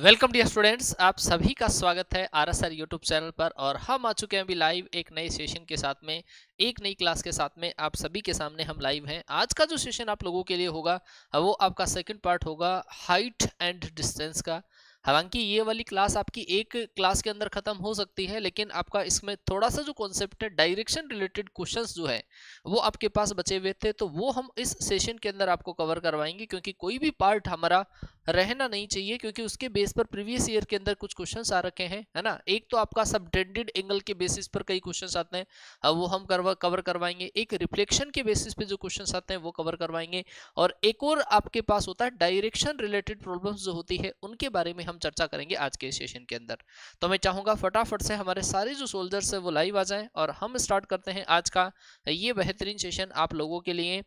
welcome dear students आप सभी का स्वागत है R S R YouTube channel पर और हम आ चुके हैं अभी लाइव एक नए सेशन के साथ में एक नई क्लास के साथ में आप सभी के सामने हम लाइव हैं आज का जो सेशन आप लोगों के लिए होगा वो आपका सेकंड पार्ट होगा हाइट एंड डिस्टेंस का हालांकि ये वाली क्लास आपकी एक क्लास के अंदर खत्म हो सकती है लेकिन आपका इसमें थोड़ा सा जो कॉन्सेप्ट है डायरेक्शन रिलेटेड क्वेश्चन जो है वो आपके पास बचे हुए थे तो वो हम इस सेशन के अंदर आपको कवर करवाएंगे क्योंकि कोई भी पार्ट हमारा रहना नहीं चाहिए क्योंकि उसके बेस पर प्रीवियस ईयर के अंदर कुछ क्वेश्चन आ रखे हैं है ना एक तो आपका सबटेंडेड एंगल के बेसिस पर कई क्वेश्चन आते हैं वो हम करवा कवर करवाएंगे एक रिफ्लेक्शन के बेसिस पे जो क्वेश्चन आते हैं वो कवर करवाएंगे और एक और आपके पास होता है डायरेक्शन रिलेटेड प्रॉब्लम जो होती है उनके बारे में हम हम चर्चा करेंगे आज के सेशन के अंदर तो मैं चाहूँगा फटाफट से हमारे सारे जो सोल्जर्स हैं वो लाइव आ जाएँ और हम स्टार्ट करते हैं आज का ये बेहतरीन सेशन आप लोगों के लिए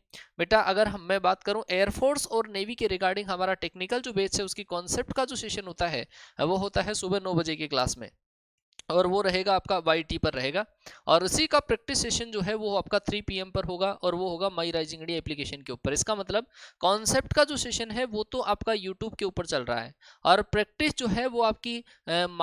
बेटा अगर हम मैं बात करूँ एयरफोर्स और नेवी के रिगार्डिंग हमारा टेक्निकल जो बेच है उसकी कॉन्सेप्ट का जो सेशन होता है वो होता है सुबह नौ बजे के क्लास में और वो रहेगा आपका वाई टी पर रहेगा और उसी का प्रैक्टिस सेशन जो है वो आपका 3 पीएम पर होगा और वो होगा माई राइजिंग इंडिया एप्लीकेशन के ऊपर इसका मतलब कॉन्सेप्ट का जो सेशन है वो तो आपका यूट्यूब के ऊपर चल रहा है और प्रैक्टिस जो है वो आपकी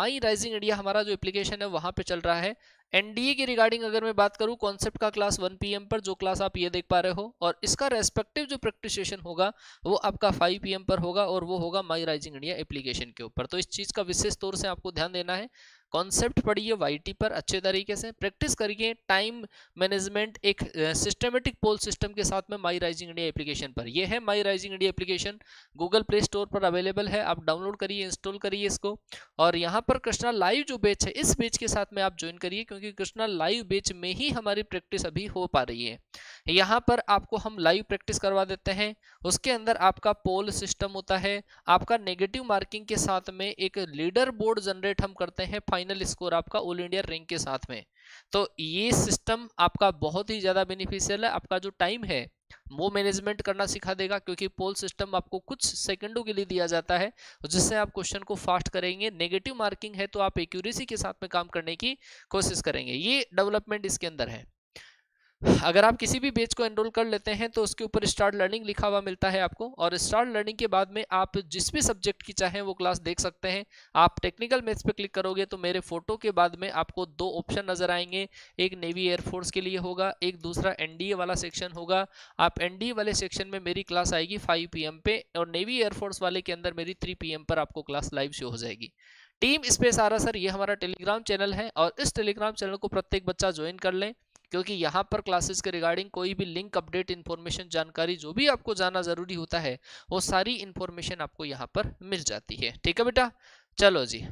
माई राइजिंग इंडिया हमारा जो एप्लीकेशन है वहाँ पर चल रहा है एनडीए की रिगार्डिंग अगर मैं बात करूँ कॉन्सेप्ट का क्लास वन पी पर जो क्लास आप ये देख पा रहे हो और इसका रेस्पेक्टिव जो प्रैक्टिस सेशन होगा वो आपका फाइव पी पर होगा और वो होगा माई राइजिंग इंडिया एप्लीकेशन के ऊपर तो इस चीज़ का विशेष तौर से आपको ध्यान देना है कॉन्सेप्ट पढ़िए वाईटी पर अच्छे तरीके से प्रैक्टिस करिए टाइम मैनेजमेंट एक सिस्टमेटिक पोल सिस्टम के साथ में माई राइजिंग इंडिया एप्लीकेशन पर यह है my rising India application Google play store available अवेलेबल है आप डाउनलोड करिए इंस्टॉल करिए इसको और यहाँ पर कृष्णा लाइव जो बेच है इस बेच के साथ में आप ज्वाइन करिए क्योंकि कृष्णा लाइव बेच में ही हमारी प्रैक्टिस अभी हो पा रही है यहाँ पर आपको हम लाइव प्रैक्टिस करवा देते हैं उसके अंदर आपका पोल सिस्टम होता है आपका नेगेटिव मार्किंग के साथ में एक लीडर बोर्ड जनरेट हम करते हैं फाइन फाइनल स्कोर आपका ऑल इंडिया रैंक के साथ में तो ये सिस्टम आपका बहुत ही ज़्यादा बेनिफिशियल है आपका जो टाइम है वो मैनेजमेंट करना सिखा देगा क्योंकि पोल सिस्टम आपको कुछ सेकंडों के लिए दिया जाता है जिससे आप क्वेश्चन को फास्ट करेंगे नेगेटिव मार्किंग है तो आप एक्यूरेसी के साथ में काम करने की कोशिश करेंगे ये डेवलपमेंट इसके अंदर है अगर आप किसी भी बेच को एनरोल कर लेते हैं तो उसके ऊपर स्टार्ट लर्निंग लिखा हुआ मिलता है आपको और स्टार्ट लर्निंग के बाद में आप जिस भी सब्जेक्ट की चाहें वो क्लास देख सकते हैं आप टेक्निकल मैथ्स पे क्लिक करोगे तो मेरे फोटो के बाद में आपको दो ऑप्शन नज़र आएंगे एक नेवी एयरफोर्स के लिए होगा एक दूसरा एनडीए वाला सेक्शन होगा आप एनडीए वाले सेक्शन में मेरी क्लास आएगी फाइव पी पे और नेवी एयरफोर्स वाले के अंदर मेरी थ्री पी पर आपको क्लास लाइव शो हो जाएगी टीम स्पेस आ रहा सर ये हमारा टेलीग्राम चैनल है और इस टेलीग्राम चैनल को प्रत्येक बच्चा ज्वाइन कर लें क्योंकि यहाँ पर क्लासेस के रिगार्डिंग कोई भी लिंक अपडेट इन्फॉर्मेशन जानकारी जो भी आपको जाना ज़रूरी होता है वो सारी इन्फॉर्मेशन आपको यहाँ पर मिल जाती है ठीक है बेटा चलो जी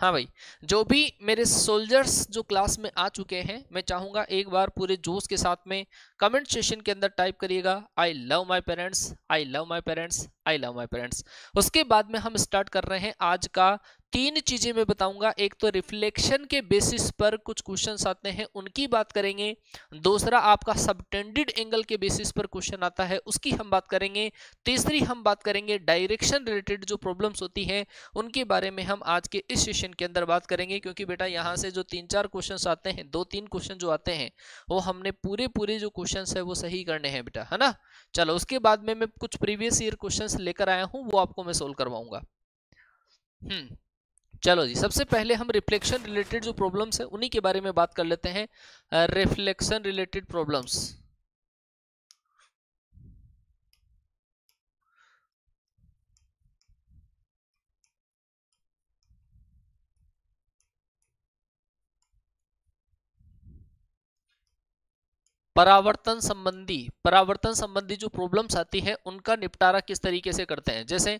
हाँ भाई जो भी मेरे सोल्जर्स जो क्लास में आ चुके हैं मैं चाहूँगा एक बार पूरे जोश के साथ में कमेंट सेशन के अंदर टाइप करिएगा I love my parents I love my parents I love my parents उसके बाद में हम स्टार्ट कर रहे हैं आज का तीन चीज़ें मैं बताऊंगा एक तो रिफ्लेक्शन के बेसिस पर कुछ क्वेश्चन आते हैं उनकी बात करेंगे दूसरा आपका सबटेंडेड एंगल के बेसिस पर क्वेश्चन आता है उसकी हम बात करेंगे तीसरी हम बात करेंगे डायरेक्शन रिलेटेड जो प्रॉब्लम्स होती हैं उनके बारे में हम आज के इस सेशन के अंदर बात करेंगे क्योंकि बेटा यहाँ से जो तीन चार क्वेश्चन आते हैं दो तीन क्वेश्चन जो आते हैं वो हमने पूरे पूरे जो क्वेश्चन है वो सही करने हैं बेटा है ना चलो उसके बाद में मैं कुछ प्रीवियस ईयर क्वेश्चन लेकर आया हूँ वो आपको मैं सोल्व करवाऊंगा हम्म चलो जी सबसे पहले हम रिफ्लेक्शन रिलेटेड जो प्रॉब्लम्स है उन्हीं के बारे में बात कर लेते हैं रिफ्लेक्शन रिलेटेड प्रॉब्लम्स परावर्तन संबंधी परावर्तन संबंधी जो प्रॉब्लम्स आती हैं उनका निपटारा किस तरीके से करते हैं जैसे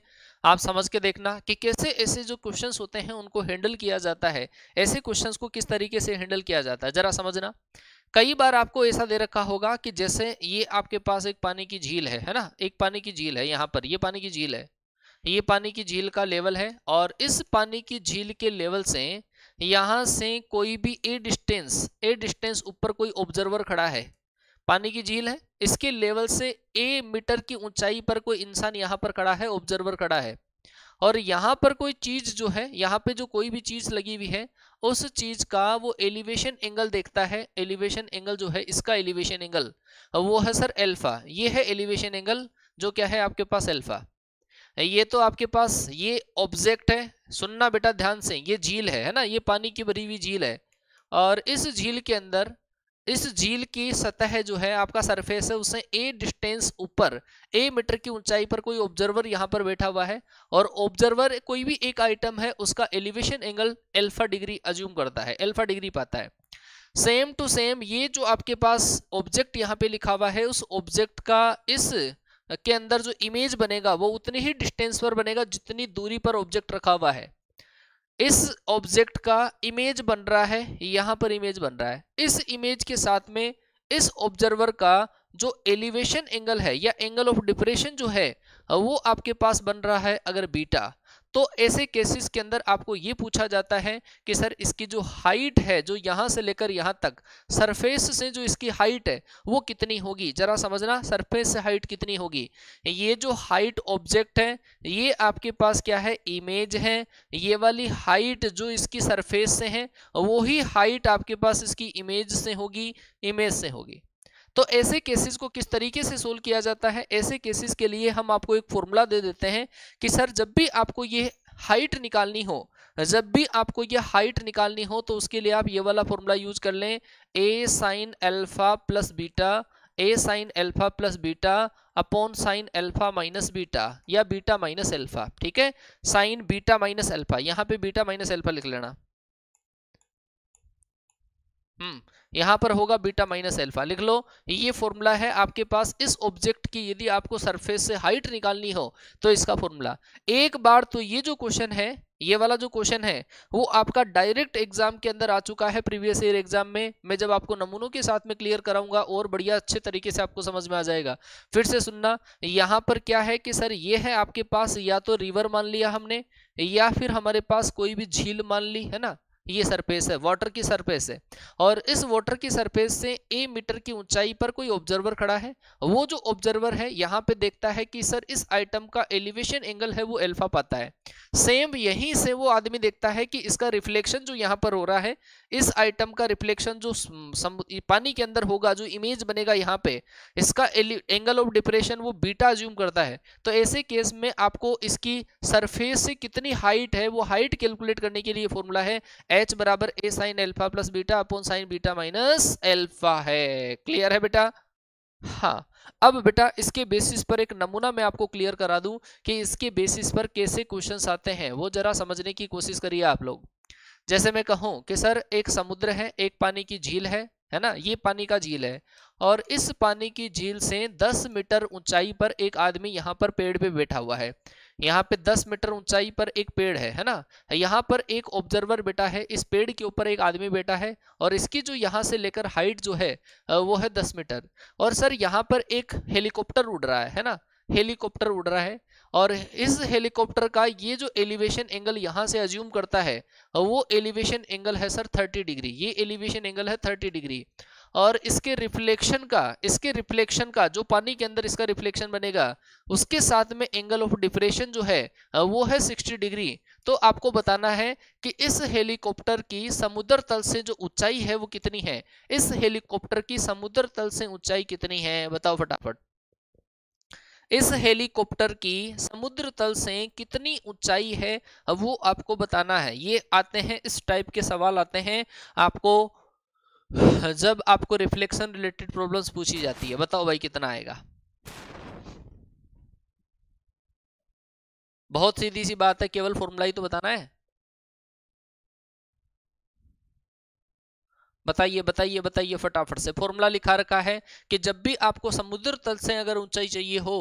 आप समझ के देखना कि कैसे ऐसे जो क्वेश्चंस होते हैं उनको हैंडल किया जाता है ऐसे क्वेश्चंस को किस तरीके से हैंडल किया जाता है जरा समझना कई बार आपको ऐसा दे रखा होगा कि जैसे ये आपके पास एक पानी की झील है है ना एक पानी की झील है यहाँ पर ये पानी की झील है ये पानी की झील का लेवल है और इस पानी की झील के लेवल से यहाँ से कोई भी ए डिस्टेंस ए डिस्टेंस ऊपर कोई ऑब्जर्वर खड़ा है पानी की झील है इसके लेवल से ए मीटर की ऊंचाई पर कोई इंसान यहाँ पर खड़ा है ऑब्जर्वर खड़ा है और यहाँ पर कोई चीज़ जो है यहाँ पे जो कोई भी चीज़ लगी हुई है उस चीज़ का वो एलिवेशन एंगल देखता है एलिवेशन एंगल जो है इसका एलिवेशन एंगल वो है सर एल्फ़ा ये है एलिवेशन एंगल जो क्या है आपके पास एल्फ़ा ये तो आपके पास ये ऑब्जेक्ट है सुनना बेटा ध्यान से ये झील है है ना ये पानी की भरी हुई झील है और इस झील के अंदर इस झील की सतह जो है आपका सरफेस है उसे ए डिस्टेंस ऊपर ए मीटर की ऊंचाई पर कोई ऑब्जर्वर यहाँ पर बैठा हुआ है और ऑब्जर्वर कोई भी एक आइटम है उसका elevation angle alpha degree assume करता है एल्फा डिग्री पाता है सेम टू सेम ये जो आपके पास ऑब्जेक्ट यहाँ पे लिखा हुआ है उस ऑब्जेक्ट का इस के अंदर जो इमेज बनेगा वो उतनी ही डिस्टेंस पर बनेगा जितनी दूरी पर ऑब्जेक्ट रखा हुआ है इस ऑब्जेक्ट का इमेज बन रहा है यहाँ पर इमेज बन रहा है इस इमेज के साथ में इस ऑब्जर्वर का जो एलिवेशन एंगल है या एंगल ऑफ डिप्रेशन जो है वो आपके पास बन रहा है अगर बीटा तो ऐसे केसेस के अंदर आपको ये पूछा जाता है कि सर इसकी जो हाइट है जो यहाँ से लेकर यहाँ तक सरफेस से जो इसकी हाइट है वो कितनी होगी जरा समझना सरफेस से हाइट कितनी होगी ये जो हाइट ऑब्जेक्ट है ये आपके पास क्या है इमेज है ये वाली हाइट जो इसकी सरफेस से है वही हाइट आपके पास इसकी इमेज से होगी इमेज से होगी तो ऐसे केसेस को किस तरीके से सोल्व किया जाता है ऐसे केसेस के लिए हम आपको एक फॉर्मूला दे देते हैं कि सर जब भी आपको ये हाइट निकालनी हो जब भी आपको ये हाइट निकालनी हो तो उसके लिए आप ये वाला फॉर्मूला यूज कर लें a sine alpha plus beta a sine alpha plus beta upon sine alpha minus beta या बीटा माइनस एल्फा ठीक है साइन बीटा माइनस एल्फा यहाँ पे बीटा माइनस एल्फा लिख लेना हम्म यहाँ पर होगा बीटा माइनस एल्फा लिख लो ये फॉर्मूला है आपके पास इस ऑब्जेक्ट की यदि आपको सरफेस से हाइट निकालनी हो तो इसका फॉर्मूला एक बार तो ये जो क्वेश्चन है ये वाला जो क्वेश्चन है वो आपका डायरेक्ट एग्जाम के अंदर आ चुका है प्रीवियस ईयर एग्जाम में मैं जब आपको नमूनों के साथ में क्लियर कराऊंगा और बढ़िया अच्छे तरीके से आपको समझ में आ जाएगा फिर से सुनना यहाँ पर क्या है कि सर ये है आपके पास या तो रिवर मान लिया हमने या फिर हमारे पास कोई भी झील मान ली है ना ये सरफेस है वाटर की सरफेस है और इस वाटर की सरफेस से ए मीटर की ऊंचाई पर कोई ऑब्जर्वर खड़ा है वो जो ऑब्जर्वर है यहाँ पे देखता है कि सर इस आइटम का एलिवेशन एंगल है वो अल्फा पाता है सेम यहीं से वो आदमी देखता है कि इसका रिफ्लेक्शन जो यहाँ पर हो रहा है इस आइटम का रिफ्लेक्शन जो सम, पानी के अंदर होगा जो इमेज बनेगा यहाँ पे इसका एंगल ऑफ डिप्रेशन वो बीटा ज्यूम करता है तो ऐसे केस में आपको इसकी सरफेस से कितनी हाइट है वो हाइट कैलकुलेट करने के लिए फॉर्मूला है एच बराबर a sine alpha plus beta upon sine beta minus alpha है क्लियर है बेटा हाँ अब बेटा इसके बेसिस पर एक नमूना मैं आपको क्लियर करा दूं कि इसके बेसिस पर कैसे क्वेश्चंस आते हैं वो जरा समझने की कोशिश करिए आप लोग जैसे मैं कहूँ कि सर एक समुद्र है एक पानी की झील है है ना ये पानी का झील है और इस पानी की झील से 10 मीटर ऊंचाई पर एक आदमी यहाँ पर पेड़ पे बैठा हुआ है यहाँ पे 10 मीटर ऊंचाई पर एक पेड़ है है ना यहाँ पर एक ऑब्जर्वर बैठा है इस पेड़ के ऊपर एक आदमी बैठा है और इसकी जो यहाँ से लेकर हाइट जो है वो है 10 मीटर और सर यहाँ पर एक हेलीकॉप्टर उड़ रहा है है ना हेलीकॉप्टर उड़ रहा है और इस हेलीकॉप्टर का ये जो एलिवेशन एंगल यहाँ से अज्यूम करता है वो एलिवेशन एंगल है सर 30 डिग्री ये एलिवेशन एंगल है 30 डिग्री और इसके रिफ्लेक्शन का इसके रिफ्लेक्शन का जो पानी के अंदर इसका रिफ्लेक्शन बनेगा उसके साथ में एंगल ऑफ डिप्रेशन जो है वो है सिक्सटी डिग्री तो आपको बताना है कि इस हेलीकॉप्टर की समुद्र तल से जो ऊंचाई है वो कितनी है इस हेलीकॉप्टर की समुद्र तल से ऊंचाई कितनी है बताओ फटाफट इस हेलीकॉप्टर की समुद्र तल से कितनी ऊंचाई है वो आपको बताना है ये आते हैं इस टाइप के सवाल आते हैं आपको जब आपको रिफ्लेक्शन रिलेटेड प्रॉब्लम्स पूछी जाती है बताओ भाई कितना आएगा बहुत सीधी सी बात है केवल फॉर्मूला ही तो बताना है बताइए बताइए बताइए फटाफट से फॉर्मूला लिखा रखा है कि जब भी आपको समुद्र तल से अगर ऊंचाई चाहिए हो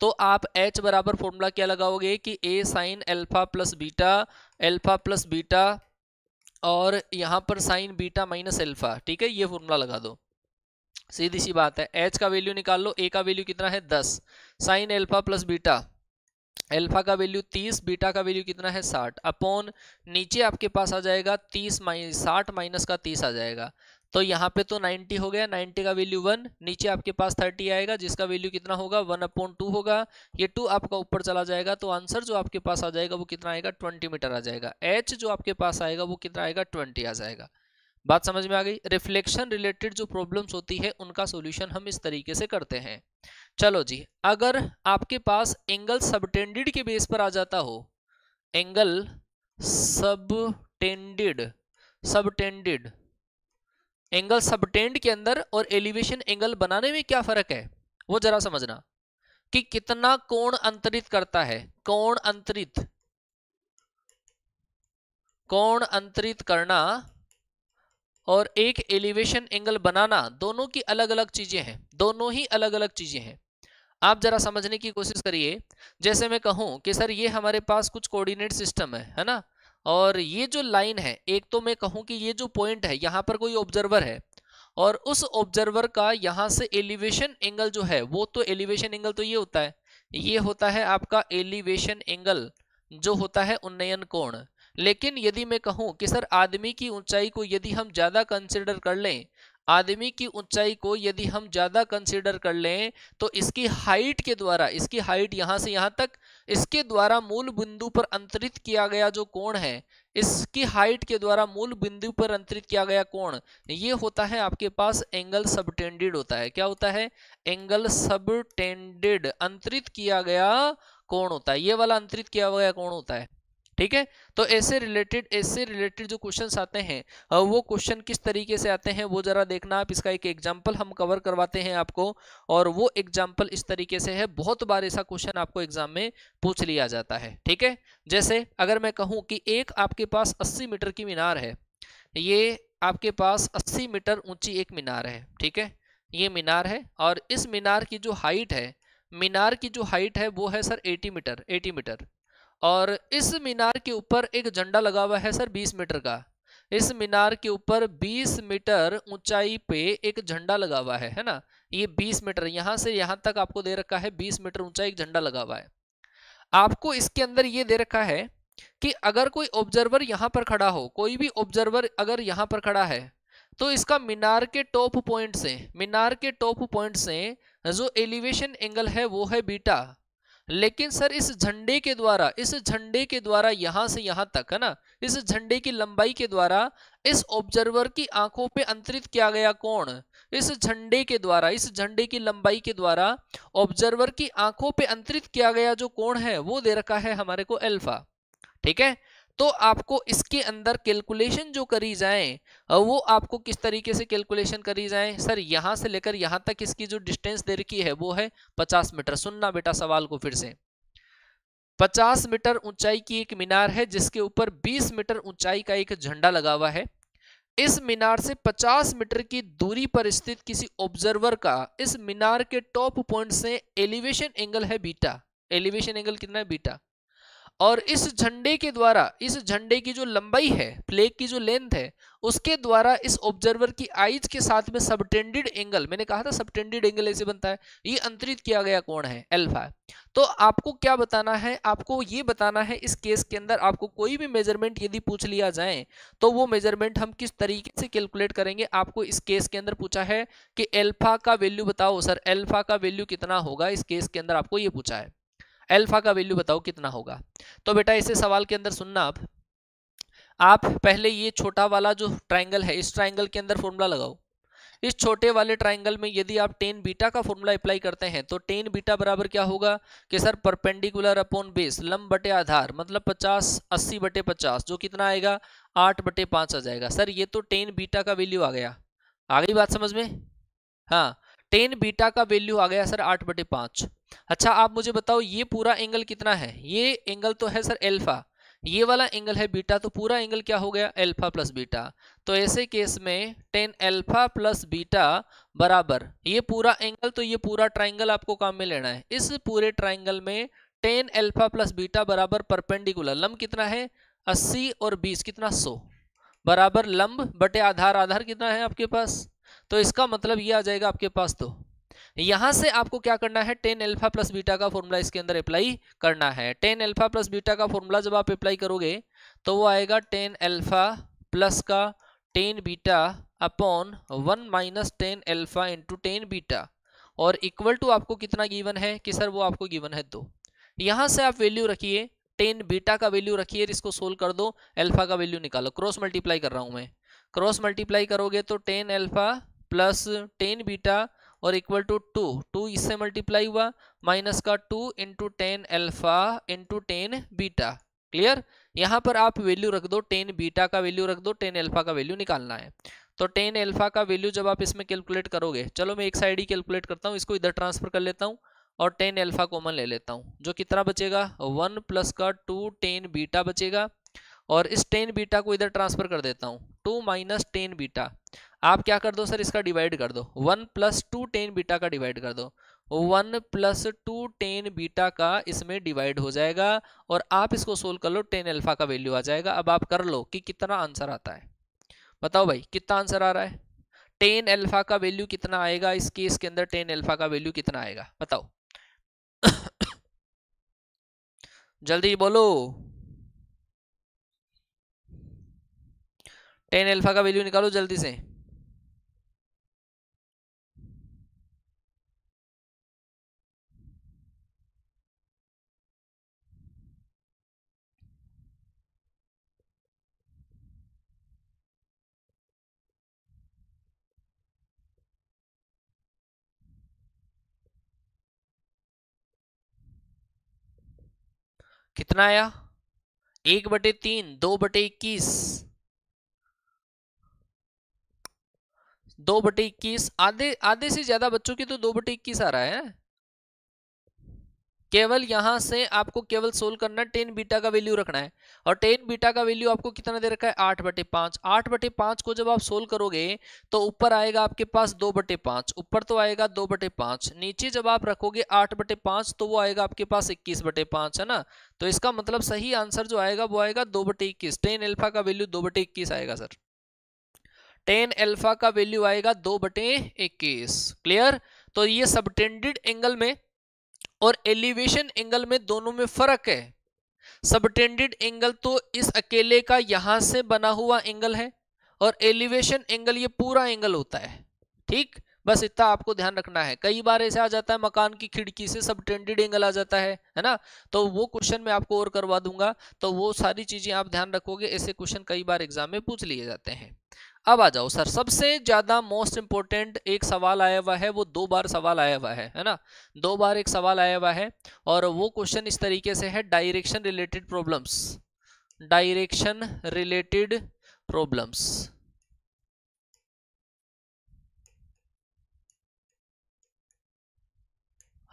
तो आप एच बराबर फॉर्मूला क्या लगाओगे कि a sine alpha plus beta alpha plus beta और यहाँ पर साइन बीटा माइनस एल्फा ठीक है ये फॉर्मूला लगा दो सीधी सी बात है एच का वैल्यू निकाल लो ए का वैल्यू कितना है दस sine alpha plus beta alpha का वैल्यू तीस बीटा का वैल्यू कितना है साठ अपॉन नीचे आपके पास आ जाएगा तीस माइनस साठ माइनस का तीस आ जाएगा तो यहाँ पे तो नाइन्टी हो गया नाइन्टी का वैल्यू वन नीचे आपके पास थर्टी आएगा जिसका वैल्यू कितना होगा वन अपॉन टू होगा ये टू आपका ऊपर चला जाएगा तो आंसर जो आपके पास आ जाएगा वो कितना आएगा ट्वेंटी मीटर आ जाएगा एच जो आपके पास आएगा वो कितना आएगा ट्वेंटी आ जाएगा बात समझ में आ गई रिफ्लेक्शन रिलेटेड जो प्रॉब्लम्स होती है उनका सॉल्यूशन हम इस तरीके से करते हैं चलो जी अगर आपके पास एंगल सबटेंडेड के बेस पर आ जाता हो angle subtended subtended angle subtend के अंदर और एलिवेशन एंगल बनाने में क्या फर्क है वो जरा समझना कि कितना कोण अंतरित करता है कोण अंतरित कोण अंतरित करना और एक एलिवेशन एंगल बनाना दोनों की अलग अलग चीज़ें हैं दोनों ही अलग अलग चीज़ें हैं आप ज़रा समझने की कोशिश करिए जैसे मैं कहूँ कि सर ये हमारे पास कुछ कोऑर्डिनेट सिस्टम है है ना और ये जो लाइन है एक तो मैं कहूँ कि ये जो पॉइंट है यहाँ पर कोई ऑब्जर्वर है और उस ऑब्जर्वर का यहाँ से एलिवेशन एंगल जो है वो तो एलिवेशन एंगल तो ये होता है ये होता है आपका एलिवेशन एंगल जो होता है उन्नयन कोण लेकिन यदि मैं कहूँ कि सर आदमी की ऊंचाई को यदि हम ज़्यादा कंसिडर कर लें आदमी की ऊंचाई को यदि हम ज़्यादा कंसिडर कर लें तो इसकी हाइट के द्वारा इसकी हाइट यहाँ से यहाँ तक इसके द्वारा मूल बिंदु पर अंतरित किया गया जो कोण है इसकी हाइट के द्वारा मूल बिंदु पर अंतरित किया गया कोण ये होता है आपके पास एंगल सबटेंडेड होता है क्या होता है एंगल सबटेंडेड अंतरित किया गया कोण होता है ये वाला अंतरित किया गया कोण होता है ठीक है तो ऐसे रिलेटेड ऐसे रिलेटेड जो क्वेश्चन आते हैं वो क्वेश्चन किस तरीके से आते हैं वो जरा देखना आप इसका एक एग्जाम्पल हम कवर करवाते हैं आपको और वो एग्जाम्पल इस तरीके से है बहुत बार ऐसा क्वेश्चन आपको एग्जाम में पूछ लिया जाता है ठीक है जैसे अगर मैं कहूँ कि एक आपके पास अस्सी मीटर की मीनार है ये आपके पास अस्सी मीटर ऊंची एक मीनार है ठीक है ये मीनार है और इस मीनार की जो हाइट है मीनार की जो हाइट है वो है सर 80 मीटर 80 मीटर और इस मीनार के ऊपर एक झंडा लगा हुआ है सर 20 मीटर का इस मीनार के ऊपर 20 मीटर ऊंचाई पे एक झंडा लगा हुआ है है ना ये 20 मीटर यहाँ से यहाँ तक आपको दे रखा है 20 मीटर ऊंचाई एक झंडा लगा हुआ है आपको इसके अंदर ये दे रखा है कि अगर कोई ऑब्जर्वर यहाँ पर खड़ा हो कोई भी ऑब्जर्वर अगर यहाँ पर खड़ा है तो इसका मीनार के टॉप पॉइंट से मीनार के टॉप पॉइंट से जो एलिवेशन एंगल है वो है बीटा लेकिन सर इस झंडे के द्वारा इस झंडे के द्वारा यहां से यहां तक है ना इस झंडे की लंबाई के द्वारा इस ऑब्जर्वर की आंखों पे अंतरित किया गया कोण इस झंडे के द्वारा इस झंडे की लंबाई के द्वारा ऑब्जर्वर की आंखों पे अंतरित किया गया जो कोण है वो दे रखा है हमारे को एल्फा ठीक है तो आपको इसके अंदर कैलकुलेशन जो करी जाए वो आपको किस तरीके से कैलकुलेशन करी जाए सर यहाँ से लेकर यहाँ तक इसकी जो डिस्टेंस दे रखी है वो है पचास मीटर सुनना बेटा सवाल को फिर से पचास मीटर ऊंचाई की एक मीनार है जिसके ऊपर बीस मीटर ऊंचाई का एक झंडा लगा हुआ है इस मीनार से 50 मीटर की दूरी पर स्थित किसी ऑब्जर्वर का इस मीनार के टॉप पॉइंट से एलिवेशन एंगल है बीटा एलिवेशन एंगल कितना है बीटा और इस झंडे के द्वारा इस झंडे की जो लंबाई है प्लेग की जो लेंथ है उसके द्वारा इस ऑब्जर्वर की आइज के साथ में सबटेंडेड एंगल मैंने कहा था सबटेंडेड एंगल ऐसे बनता है ये अंतरित किया गया कोण है एल्फा तो आपको क्या बताना है आपको ये बताना है इस केस के अंदर आपको कोई भी मेजरमेंट यदि पूछ लिया जाए तो वो मेजरमेंट हम किस तरीके से कैलकुलेट करेंगे आपको इस केस के अंदर पूछा है कि एल्फा का वैल्यू बताओ सर एल्फा का वैल्यू कितना होगा इस केस के अंदर आपको ये पूछा है अल्फा का वैल्यू बताओ कितना होगा तो बेटा इसे सवाल के अंदर सुनना आप आप पहले ये छोटा वाला जो ट्राइंगल है इस ट्राइंगल के अंदर फॉर्मूला लगाओ इस छोटे वाले ट्राइंगल में यदि आप टेन बीटा का फॉर्मूला अप्लाई करते हैं तो टेन बीटा बराबर क्या होगा कि सर परपेंडिकुलर अपॉन बेस लंब बटे आधार मतलब 50 80 बटे 50 जो कितना आएगा 8 बटे पांच आ जाएगा सर ये तो टेन बीटा का वैल्यू आ गया आ गई बात समझ में हाँ टेन बीटा का वैल्यू आ गया सर आठ बटे पाँच अच्छा आप मुझे बताओ ये पूरा एंगल कितना है ये एंगल तो है सर एल्फा ये वाला एंगल है बीटा तो पूरा एंगल क्या हो गया एल्फा प्लस बीटा तो ऐसे केस में टेन एल्फा प्लस बीटा बराबर ये पूरा एंगल तो ये पूरा ट्राइंगल आपको काम में लेना है इस पूरे ट्राइंगल में टेन एल्फा प्लस बीटा बराबर परपेंडिकुलर लंब कितना है अस्सी और बीस कितना सौ बराबर लंब बटे आधार आधार कितना है आपके पास तो इसका मतलब ये आ जाएगा आपके पास तो यहां से आपको क्या करना है टेन एल्फा प्लस बीटा का फॉर्मूला इसके अंदर अप्लाई करना है टेन एल्फा प्लस बीटा का फॉर्मूला जब आप अप्लाई करोगे तो वो आएगा टेन एल्फा प्लस का tan beta upon one minus tan alpha into tan beta और इक्वल टू आपको कितना गिवन है कि सर वो आपको गिवन है दो यहां से आप वैल्यू रखिए टेन बीटा का वैल्यू रखिए इसको सोल्व कर दो एल्फा का वैल्यू निकालो क्रॉस मल्टीप्लाई कर रहा हूँ मैं क्रॉस मल्टीप्लाई करोगे तो tan alpha plus tan beta और इक्वल टू टू टू इससे मल्टीप्लाई हुआ माइनस का two into tan alpha into tan beta clear यहाँ पर आप वैल्यू रख दो टेन बीटा का वैल्यू रख दो टेन एल्फा का वैल्यू निकालना है तो टेन एल्फा का वैल्यू जब आप इसमें कैलकुलेट करोगे चलो मैं एक साइड ही कैलकुलेट करता हूँ इसको इधर ट्रांसफर कर लेता हूँ और टेन एल्फा कॉमन ले लेता हूँ जो कितना बचेगा वन प्लस का टू टेन बीटा बचेगा और इस टेन बीटा को इधर ट्रांसफर कर देता हूँ टू माइनस टेन बीटा आप क्या कर दो सर इसका डिवाइड कर दो one plus two tan beta का डिवाइड कर दो one plus two tan beta का इसमें डिवाइड हो जाएगा और आप इसको सोल्व कर लो टेन अल्फा का वैल्यू आ जाएगा अब आप कर लो कि कितना आंसर आता है बताओ भाई कितना आंसर आ रहा है टेन अल्फा का वैल्यू कितना आएगा इस केस के अंदर टेन अल्फा का वैल्यू कितना आएगा बताओ जल्दी बोलो टेन अल्फा का वैल्यू निकालो जल्दी से कितना आया एक बटे तीन दो बटे इक्कीस दो बटे इक्कीस आधे आधे से ज्यादा बच्चों की तो दो बटे इक्कीस आ रहा है केवल यहाँ से आपको केवल सोल्व करना टेन बीटा का वैल्यू रखना है और टेन बीटा का वैल्यू आपको कितना दे रखा है आठ बटे पाँच आठ बटे पाँच को जब आप सोल्व करोगे तो ऊपर आएगा आपके पास दो बटे पाँच ऊपर तो आएगा दो बटे पाँच नीचे जब आप रखोगे आठ बटे पाँच तो वो आएगा आपके पास इक्कीस बटे पाँच है ना तो इसका मतलब सही आंसर जो आएगा वो आएगा दो बटे इक्कीस टेन एल्फा का वैल्यू दो बटे इक्कीस आएगा सर टेन एल्फा का वैल्यू आएगा दो बटे इक्कीस क्लियर तो ये सबटेंडेड एंगल में और एलिवेशन एंगल में दोनों में फर्क है सबटेंडेड एंगल तो इस अकेले का यहां से बना हुआ एंगल है और एलिवेशन एंगल ये पूरा एंगल होता है ठीक बस इतना आपको ध्यान रखना है कई बार ऐसे आ जाता है मकान की खिड़की से सब टेंडेड एंगल आ जाता है है ना तो वो क्वेश्चन मैं आपको और करवा दूंगा तो वो सारी चीजें आप ध्यान रखोगे ऐसे क्वेश्चन कई बार एग्जाम में पूछ लिए जाते हैं अब आ जाओ सर सबसे ज़्यादा मोस्ट इंपॉर्टेंट एक सवाल आया हुआ है वो दो बार सवाल आया हुआ है है ना दो बार एक सवाल आया हुआ है और वो क्वेश्चन इस तरीके से है direction related problems direction related problems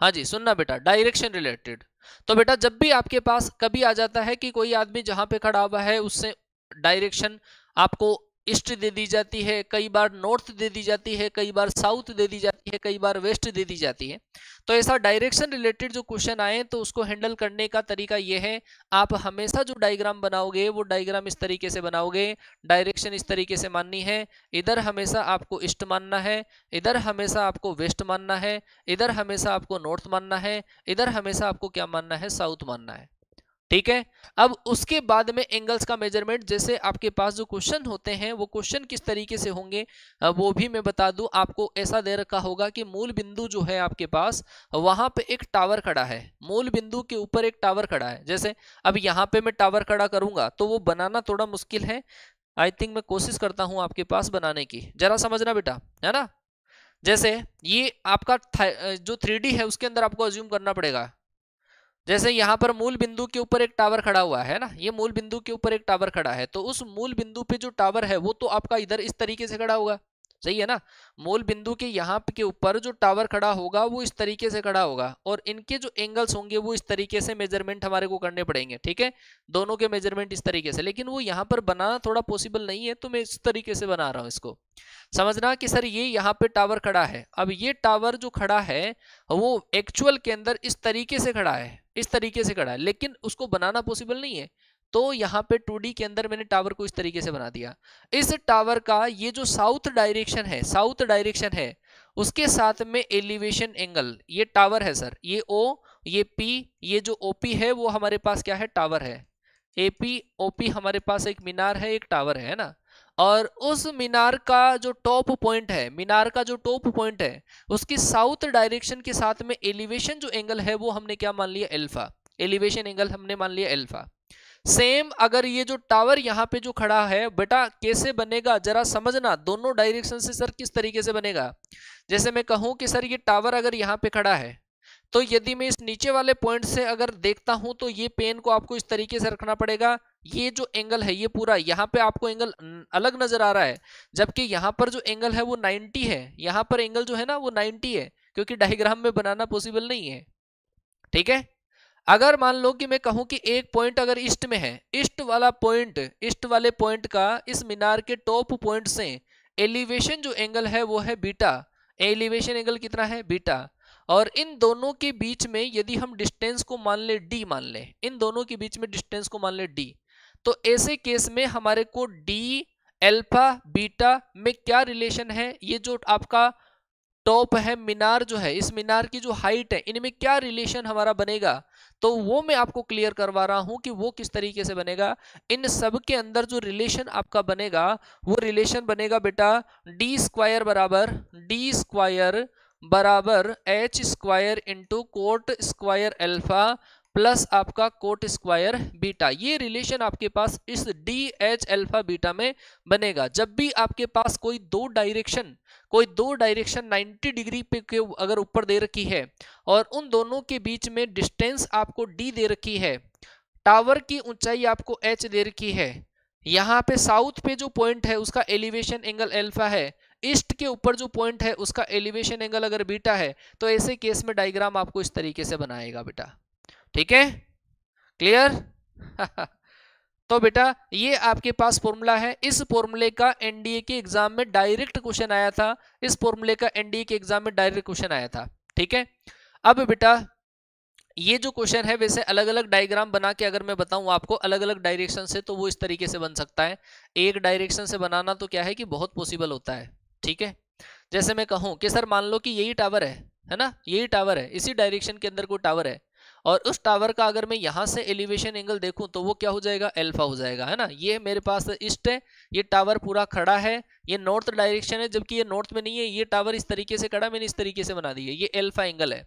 हाँ जी सुनना बेटा डायरेक्शन रिलेटेड तो बेटा जब भी आपके पास कभी आ जाता है कि कोई आदमी जहां पे खड़ा हुआ है उससे डायरेक्शन आपको ईस्ट दे दी जाती है कई बार नॉर्थ दे दी जाती है कई बार साउथ दे दी जाती है कई बार वेस्ट दे दी जाती है तो ऐसा डायरेक्शन रिलेटेड जो क्वेश्चन आए तो उसको हैंडल करने का तरीका ये है आप हमेशा जो डायग्राम बनाओगे वो डायग्राम इस तरीके से बनाओगे डायरेक्शन इस तरीके से माननी है इधर हमेशा आपको ईस्ट मानना है इधर हमेशा आपको वेस्ट मानना है इधर हमेशा आपको नॉर्थ मानना है इधर हमेशा आपको क्या मानना है साउथ मानना है ठीक है अब उसके बाद में एंगल्स का मेजरमेंट जैसे आपके पास जो क्वेश्चन होते हैं वो क्वेश्चन किस तरीके से होंगे वो भी मैं बता दूं आपको ऐसा दे रखा होगा कि मूल बिंदु जो है आपके पास वहां पे एक टावर खड़ा है मूल बिंदु के ऊपर एक टावर खड़ा है जैसे अब यहाँ पे मैं टावर खड़ा करूंगा तो वो बनाना थोड़ा मुश्किल है आई थिंक मैं कोशिश करता हूँ आपके पास बनाने की जरा समझना बेटा है ना जैसे ये आपका जो थ्री है उसके अंदर आपको अज्यूम करना पड़ेगा जैसे यहाँ पर मूल बिंदु के ऊपर एक टावर खड़ा हुआ है ना ये मूल बिंदु के ऊपर एक टावर खड़ा है तो उस मूल बिंदु पे जो टावर है वो तो आपका इधर इस तरीके से खड़ा होगा सही है ना मूल बिंदु के यहाँ के ऊपर जो टावर खड़ा होगा वो इस तरीके से खड़ा होगा और इनके जो एंगल्स होंगे वो इस तरीके से मेजरमेंट हमारे को करने पड़ेंगे ठीक है दोनों के मेजरमेंट इस तरीके से लेकिन वो यहाँ पर बनाना थोड़ा पॉसिबल नहीं है तो मैं इस तरीके से बना रहा हूँ इसको समझना कि सर ये यहाँ पे टावर खड़ा है अब ये टावर जो खड़ा है वो एक्चुअल के अंदर इस तरीके से खड़ा है इस तरीके से खड़ा है लेकिन उसको बनाना पॉसिबल नहीं है तो यहाँ पे टू के अंदर मैंने टावर को इस तरीके से बना दिया इस टावर का ये जो साउथ डायरेक्शन है साउथ डायरेक्शन है उसके साथ में एलिवेशन एंगल ये टावर है सर ये ओ ये पी ये जो ओ पी है वो हमारे पास क्या है टावर है ए पी ओ पी हमारे पास एक मीनार है एक टावर है ना और उस मीनार का जो टॉप पॉइंट है मीनार का जो टॉप पॉइंट है उसकी साउथ डायरेक्शन के साथ में एलिवेशन जो एंगल है वो हमने क्या मान लिया एल्फा एलिवेशन एंगल हमने मान लिया एल्फा सेम अगर ये जो टावर यहाँ पे जो खड़ा है बेटा कैसे बनेगा जरा समझना दोनों डायरेक्शन से सर किस तरीके से बनेगा जैसे मैं कहूँ कि सर ये टावर अगर यहाँ पे खड़ा है तो यदि मैं इस नीचे वाले पॉइंट से अगर देखता हूँ तो ये पेन को आपको इस तरीके से रखना पड़ेगा ये जो एंगल है ये पूरा यहाँ पे आपको एंगल अलग नजर आ रहा है जबकि यहाँ पर जो एंगल है वो 90 है यहाँ पर एंगल जो है ना वो 90 है क्योंकि डायग्राम में बनाना पॉसिबल नहीं है ठीक है अगर मान लो कि मैं कहूं कि एक पॉइंट अगर ईस्ट में है ईस्ट वाला पॉइंट ईस्ट वाले पॉइंट का इस मीनार के टॉप पॉइंट से एलिवेशन जो एंगल है वो है बीटा एलिवेशन एंगल कितना है बीटा और इन दोनों के बीच में यदि हम डिस्टेंस को मान ले डी मान ले इन दोनों के बीच में डिस्टेंस को मान ले डी तो ऐसे केस में हमारे को डी एल्फा बीटा में क्या रिलेशन है ये जो आपका टॉप है मीनार जो है इस मीनार की जो हाइट है इनमें क्या रिलेशन हमारा बनेगा तो वो मैं आपको क्लियर करवा रहा हूँ कि वो किस तरीके से बनेगा इन सब के अंदर जो रिलेशन आपका बनेगा वो रिलेशन बनेगा बेटा डी स्क्वायर बराबर डी स्क्वायर बराबर H square into cot square alpha plus आपका कोट स्क्वायर बीटा ये रिलेशन आपके पास इस डी एच एल्फा बीटा में बनेगा जब भी आपके पास कोई दो डायरेक्शन कोई दो डायरेक्शन 90 डिग्री पे के अगर ऊपर दे रखी है और उन दोनों के बीच में डिस्टेंस आपको डी दे रखी है टावर की ऊंचाई आपको एच दे रखी है यहाँ पे साउथ पे जो पॉइंट है उसका एलिवेशन एंगल एल्फा है ईस्ट के ऊपर जो पॉइंट है उसका एलिवेशन एंगल अगर बीटा है तो ऐसे केस में डायग्राम आपको इस तरीके से बनाएगा बेटा ठीक है क्लियर तो बेटा ये आपके पास फॉर्मूला है इस फॉर्मूले का एनडीए के एग्जाम में डायरेक्ट क्वेश्चन आया था इस फॉर्मूले का एनडीए के एग्जाम में डायरेक्ट क्वेश्चन आया था ठीक है अब बेटा ये जो क्वेश्चन है वैसे अलग अलग डायग्राम बना के अगर मैं बताऊं आपको अलग अलग डायरेक्शन से तो वो इस तरीके से बन सकता है एक डायरेक्शन से बनाना तो क्या है कि बहुत पॉसिबल होता है ठीक है जैसे मैं कहूं कि सर मान लो कि यही टावर है है ना यही टावर है इसी डायरेक्शन के अंदर कोई टावर है और उस टावर का अगर मैं यहाँ से एलिवेशन एंगल देखूँ तो वो क्या हो जाएगा एल्फा हो जाएगा है ना ये मेरे पास ईस्ट है ये टावर पूरा खड़ा है ये नॉर्थ डायरेक्शन है जबकि ये नॉर्थ में नहीं है ये टावर इस तरीके से खड़ा मैंने इस तरीके से बना दी है ये एल्फा एंगल है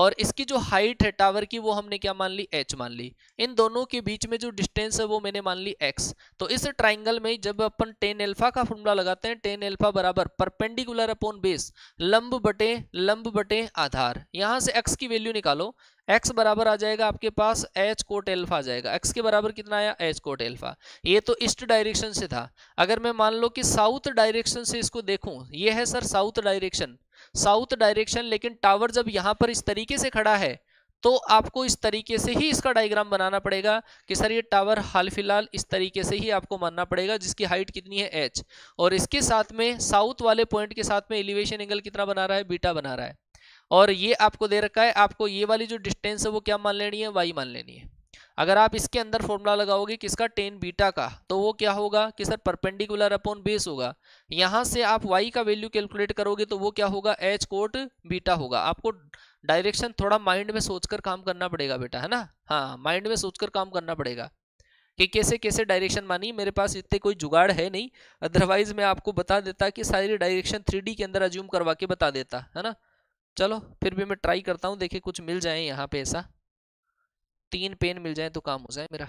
और इसकी जो हाइट है टावर की वो हमने क्या मान ली एच मान ली इन दोनों के बीच में जो डिस्टेंस है वो मैंने मान ली एक्स तो इस ट्राइंगल में जब अपन टेन एल्फा का फॉर्मूला लगाते हैं टेन एल्फा बराबर परपेंडिकुलर अपॉन बेस लंब बटे लंब बटे आधार यहाँ से एक्स की वैल्यू निकालो एक्स बराबर आ जाएगा आपके पास एच कोट एल्फा आ जाएगा एक्स के बराबर कितना आया एच कोट एल्फा ये तो ईस्ट डायरेक्शन से था अगर मैं मान लो कि साउथ डायरेक्शन से इसको देखूं ये है sir south direction south direction लेकिन टावर जब यहाँ पर इस तरीके से खड़ा है तो आपको इस तरीके से ही इसका डायग्राम बनाना पड़ेगा कि सर ये टावर हाल फिलहाल इस तरीके से ही आपको मानना पड़ेगा जिसकी हाइट कितनी है एच और इसके साथ में साउथ वाले पॉइंट के साथ में एलिवेशन एंगल कितना बना रहा है बीटा बना रहा है और ये आपको दे रखा है आपको ये वाली जो डिस्टेंस है वो क्या मान लेनी है वाई मान लेनी है अगर आप इसके अंदर फॉर्मूला लगाओगे किसका टेन बीटा का तो वो क्या होगा कि सर परपेंडिकुलर अपॉन बेस होगा यहाँ से आप वाई का वैल्यू कैलकुलेट करोगे तो वो क्या होगा एच कोट बीटा होगा आपको डायरेक्शन थोड़ा माइंड में सोचकर काम करना पड़ेगा बेटा है ना हाँ माइंड में सोचकर काम करना पड़ेगा कि कैसे कैसे डायरेक्शन मानी मेरे पास इतने कोई जुगाड़ है नहीं अदरवाइज मैं आपको बता देता कि सारी डायरेक्शन थ्री के अंदर अज्यूम करवा के बता देता है ना चलो फिर भी मैं ट्राई करता हूँ देखिए कुछ मिल जाए यहाँ पे ऐसा तीन पेन मिल जाए तो काम हो जाए मेरा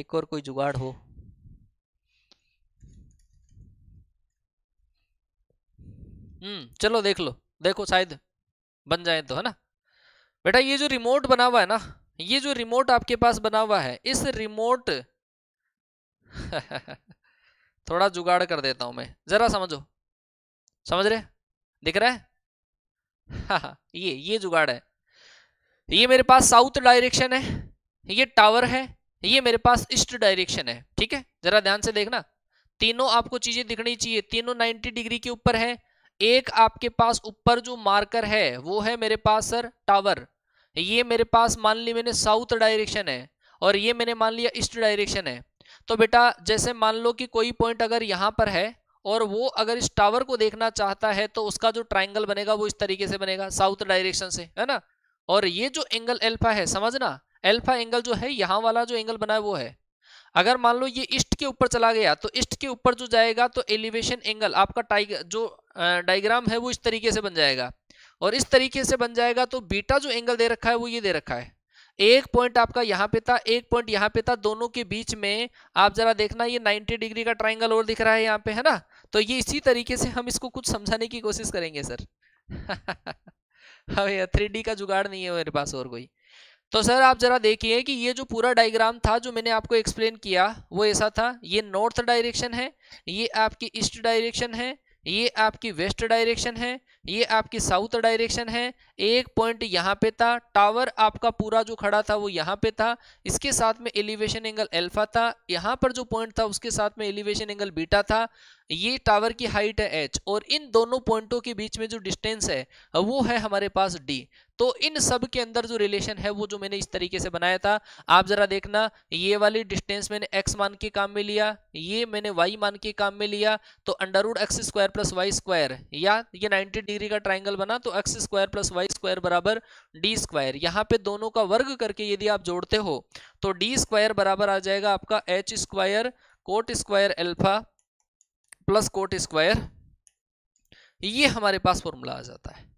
एक और कोई जुगाड़ हो हम्म चलो देख लो देखो शायद बन जाए तो है ना बेटा ये जो रिमोट बना हुआ है ना ये जो रिमोट आपके पास बना हुआ है इस रिमोट थोड़ा जुगाड़ कर देता हूं मैं जरा समझो समझ रहे दिख रहा है हाँ हाँ ये ये जुगाड़ है ये मेरे पास साउथ डायरेक्शन है ये टावर है ये मेरे पास ईस्ट डायरेक्शन है ठीक है जरा ध्यान से देखना तीनों आपको चीजें दिखनी चाहिए तीनों 90 डिग्री के ऊपर है एक आपके पास ऊपर जो मार्कर है वो है मेरे पास सर टावर ये मेरे पास मान ली मैंने साउथ डायरेक्शन है और ये मैंने मान लिया ईस्ट डायरेक्शन है तो बेटा जैसे मान लो कि कोई पॉइंट अगर यहाँ पर है और वो अगर इस टावर को देखना चाहता है तो उसका जो ट्राइंगल बनेगा वो इस तरीके से बनेगा साउथ डायरेक्शन से है ना और ये जो एंगल एल्फा है समझना एल्फा एंगल जो है यहाँ वाला जो एंगल बना है वो है अगर मान लो ये ईस्ट के ऊपर चला गया तो ईस्ट के ऊपर जो जाएगा तो एलिवेशन एंगल आपका टाइग जो डायग्राम है वो इस तरीके से बन जाएगा और इस तरीके से बन जाएगा तो बीटा जो एंगल दे रखा है वो ये दे रखा है एक पॉइंट आपका यहाँ पे था एक पॉइंट यहाँ पे था दोनों के बीच में आप जरा देखना ये 90 डिग्री का ट्राइंगल और दिख रहा है यहाँ पे है ना तो ये इसी तरीके से हम इसको कुछ समझाने की कोशिश करेंगे सर हाँ थ्री डी का जुगाड़ नहीं है मेरे पास और कोई तो सर आप जरा देखिए कि ये जो पूरा डायग्राम था जो मैंने आपको एक्सप्लेन किया वो ऐसा था ये नॉर्थ डायरेक्शन है ये आपकी ईस्ट डायरेक्शन है ये आपकी वेस्ट डायरेक्शन है ये आपकी साउथ डायरेक्शन है एक पॉइंट यहाँ पे था टावर आपका पूरा जो खड़ा था वो यहाँ पे था इसके साथ में एलिवेशन एंगल अल्फा था यहाँ पर जो पॉइंट था उसके साथ में एलिवेशन एंगल बीटा था ये टावर की हाइट है एच और इन दोनों पॉइंटों के बीच में जो डिस्टेंस है वो है हमारे पास डी तो इन सब के अंदर जो रिलेशन है वो जो मैंने इस तरीके से बनाया था आप जरा देखना ये वाली डिस्टेंस मैंने एक्स मान के काम में लिया ये मैंने वाई मान के काम में लिया तो under root X square plus Y square या ये 90 डिग्री का ट्राइंगल बना तो X square plus Y square बराबर डी स्क्वायर यहाँ पे दोनों का वर्ग करके यदि आप जोड़ते हो तो डी स्क्वायर बराबर आ जाएगा आपका H square cot square alpha plus cot square ये हमारे पास फॉर्मूला आ जाता है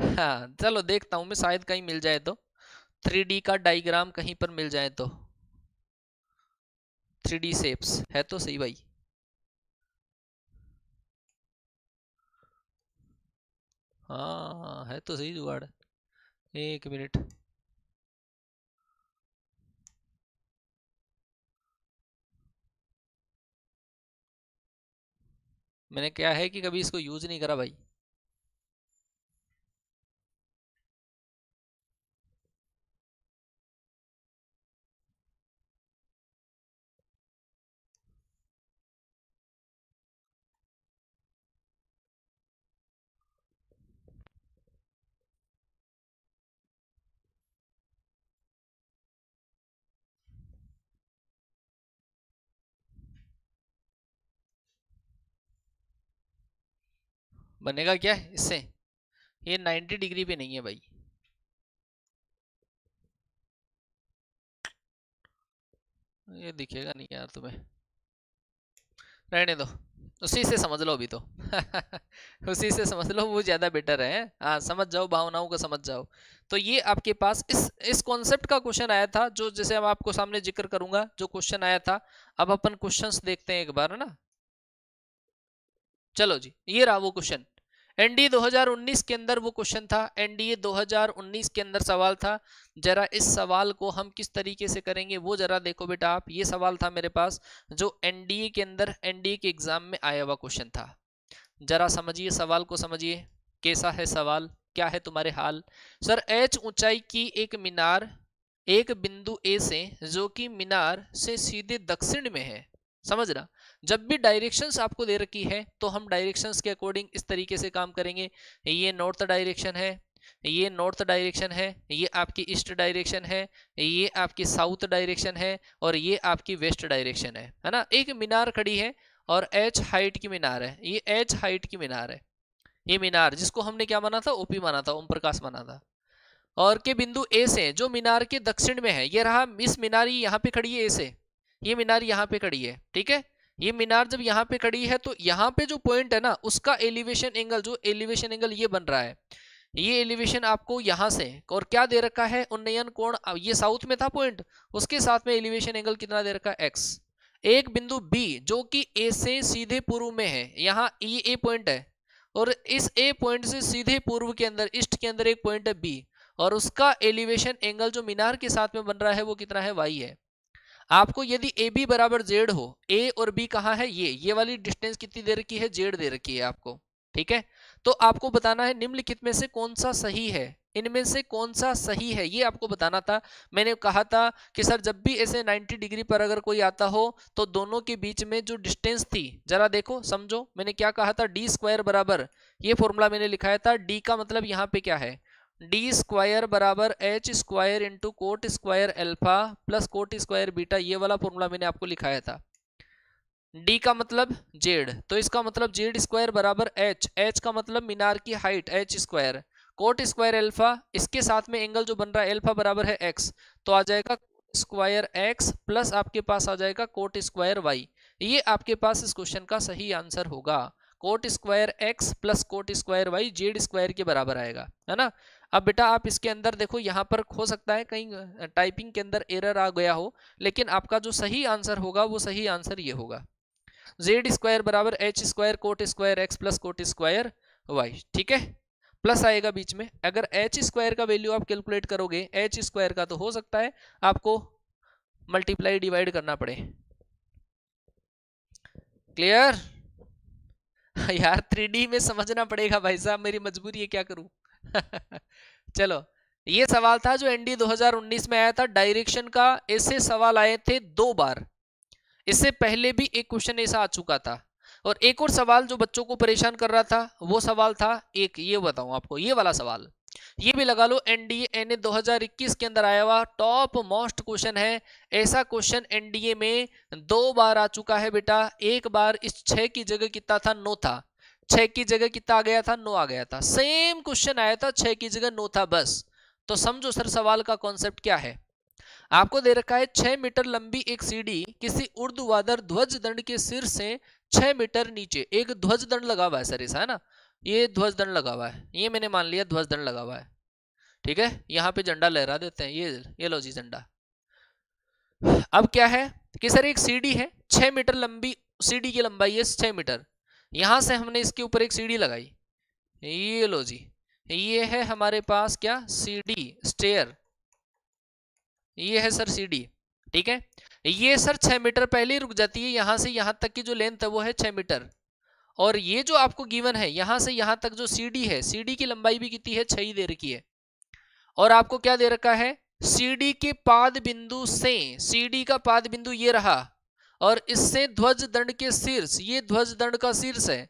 हाँ चलो देखता हूँ मैं शायद कहीं मिल जाए तो थ्री डी का डाइग्राम कहीं पर मिल जाए तो थ्री डी शेप्स है तो सही भाई हाँ है तो सही जुगाड़ एक मिनट मैंने क्या है कि कभी इसको यूज नहीं करा भाई बनेगा क्या है इससे ये 90 डिग्री पे नहीं है भाई ये दिखेगा नहीं यार तुम्हें रहने दो उसी से समझ लो अभी तो उसी से समझ लो वो ज़्यादा बेटर है हाँ समझ जाओ भावनाओं को समझ जाओ तो ये आपके पास इस इस कॉन्सेप्ट का क्वेश्चन आया था जो जैसे अब आपको सामने जिक्र करूंगा जो क्वेश्चन आया था अब अपन क्वेश्चंस देखते हैं एक बार है ना चलो जी ये रहा वो क्वेश्चन एनडीए 2019 के अंदर वो क्वेश्चन था एनडीए 2019 के अंदर सवाल था जरा इस सवाल को हम किस तरीके से करेंगे वो जरा देखो बेटा आप ये सवाल था मेरे पास जो एनडीए के अंदर एनडीए के एग्जाम में आया हुआ क्वेश्चन था जरा समझिए सवाल को समझिए कैसा है सवाल क्या है तुम्हारे हाल सर एच ऊंचाई की एक मीनार एक बिंदु ए से जो कि मीनार से सीधे दक्षिण में है समझ रहा जब भी डायरेक्शंस आपको दे रखी है तो हम डायरेक्शंस के अकॉर्डिंग इस तरीके से काम करेंगे ये नॉर्थ डायरेक्शन है ये नॉर्थ डायरेक्शन है ये आपकी ईस्ट डायरेक्शन है ये आपकी साउथ डायरेक्शन है और ये आपकी वेस्ट डायरेक्शन है है ना एक मीनार खड़ी है और एच हाइट की मीनार है ये एच हाइट की मीनार है ये मीनार जिसको हमने क्या माना था ओपी माना था ओम प्रकाश माना था और के बिंदु ए से जो मीनार के दक्षिण में है ये रहा इस मीनार यहाँ पे खड़ी है ए से ये मीनार यहाँ पे खड़ी है ठीक है ये मीनार जब यहाँ पे खड़ी है तो यहाँ पे जो पॉइंट है ना उसका एलिवेशन एंगल जो एलिवेशन एंगल ये बन रहा है ये एलिवेशन आपको यहाँ से और क्या दे रखा है उन्नयन कोण ये साउथ में था पॉइंट उसके साथ में एलिवेशन एंगल कितना दे रखा है एक्स एक बिंदु बी जो कि ए से सीधे पूर्व में है यहाँ ये ए पॉइंट है और इस ए पॉइंट से सीधे पूर्व के अंदर ईस्ट के अंदर एक पॉइंट है बी और उसका एलिवेशन एंगल जो मीनार के साथ में बन रहा है वो कितना है वाई है आपको यदि ए बी बराबर जेड हो ए और बी कहा है ये ये वाली डिस्टेंस कितनी दे रखी है जेड दे रखी है आपको ठीक है तो आपको बताना है निम्नलिखित में से कौन सा सही है इनमें से कौन सा सही है ये आपको बताना था मैंने कहा था कि सर जब भी ऐसे 90 डिग्री पर अगर कोई आता हो तो दोनों के बीच में जो डिस्टेंस थी जरा देखो समझो मैंने क्या कहा था डी स्क्वायर बराबर ये फॉर्मूला मैंने लिखाया था डी का मतलब यहाँ पे क्या है डी स्क्वायर बराबर H square into cot square alpha plus cot square beta ये वाला फॉर्मूला मैंने आपको लिखाया था डी का मतलब जेड तो इसका मतलब जेड स्क्वायर बराबर एच एच का मतलब मीनार की height H square cot square alpha इसके साथ में एंगल जो बन रहा है एल्फा बराबर है एक्स तो आ जाएगा स्क्वायर एक्स प्लस आपके पास आ जाएगा कोट स्क्वायर वाई ये आपके पास इस क्वेश्चन का सही आंसर होगा cot square X plus cot square Y Z square के बराबर आएगा है ना अब बेटा आप इसके अंदर देखो यहाँ पर हो सकता है कहीं टाइपिंग के अंदर एरर आ गया हो लेकिन आपका जो सही आंसर होगा वो सही आंसर ये होगा जेड स्क्वायर बराबर H square cot square X plus cot square Y ठीक है प्लस आएगा बीच में अगर एच स्क्वायर का वैल्यू आप कैलकुलेट करोगे एच स्क्वायर का तो हो सकता है आपको मल्टीप्लाई डिवाइड करना पड़े क्लियर यार थ्री में समझना पड़ेगा भाई साहब मेरी मजबूरी है क्या करूं चलो ये सवाल था जो एनडी 2019 में आया था डायरेक्शन का ऐसे सवाल आए थे दो बार इससे पहले भी एक क्वेश्चन ऐसा आ चुका था और एक और सवाल जो बच्चों को परेशान कर रहा था वो सवाल था एक ये बताऊं आपको ये वाला सवाल ये भी लगा लो एनडीए एन दो के अंदर आया हुआ टॉप मोस्ट क्वेश्चन है ऐसा क्वेश्चन एनडीए में दो बार आ चुका है बेटा एक बार इस छह की जगह कितना था नौ था छह की जगह कितना आ गया था नो आ गया था सेम क्वेश्चन आया था छह की जगह नो था बस तो समझो सर सवाल का कॉन्सेप्ट क्या है आपको दे रखा है छह मीटर लंबी एक सीढ़ी किसी उर्दवादर ध्वज दंड के सिर से छह मीटर नीचे एक ध्वज दंड लगा हुआ है सर ऐसा है ना ये ध्वज दंड लगा हुआ है ये मैंने मान लिया ध्वज दंड लगा हुआ है ठीक है यहाँ पे झंडा लहरा देते हैं ये ये लो जी झंडा अब क्या है कि सर एक सीढ़ी है छह मीटर लंबी सीढ़ी की लंबाई है छह मीटर यहां से हमने इसके ऊपर एक सीढ़ी लगाई ये लो जी ये है हमारे पास क्या डी स्टेयर ये है सर डी ठीक है ये सर छह मीटर पहले रुक जाती है यहां से यहां तक की जो लेंथ है वो है छह मीटर और ये जो आपको गिवन है यहां से यहां तक जो डी है डी की लंबाई भी कितनी है छह ही दे रखी है और आपको क्या दे रखा है डी के पाद बिंदु से सीडी का पाद बिंदु ये रहा और इससे ध्वज दंड के शीर्ष ये ध्वज दंड का शीर्ष है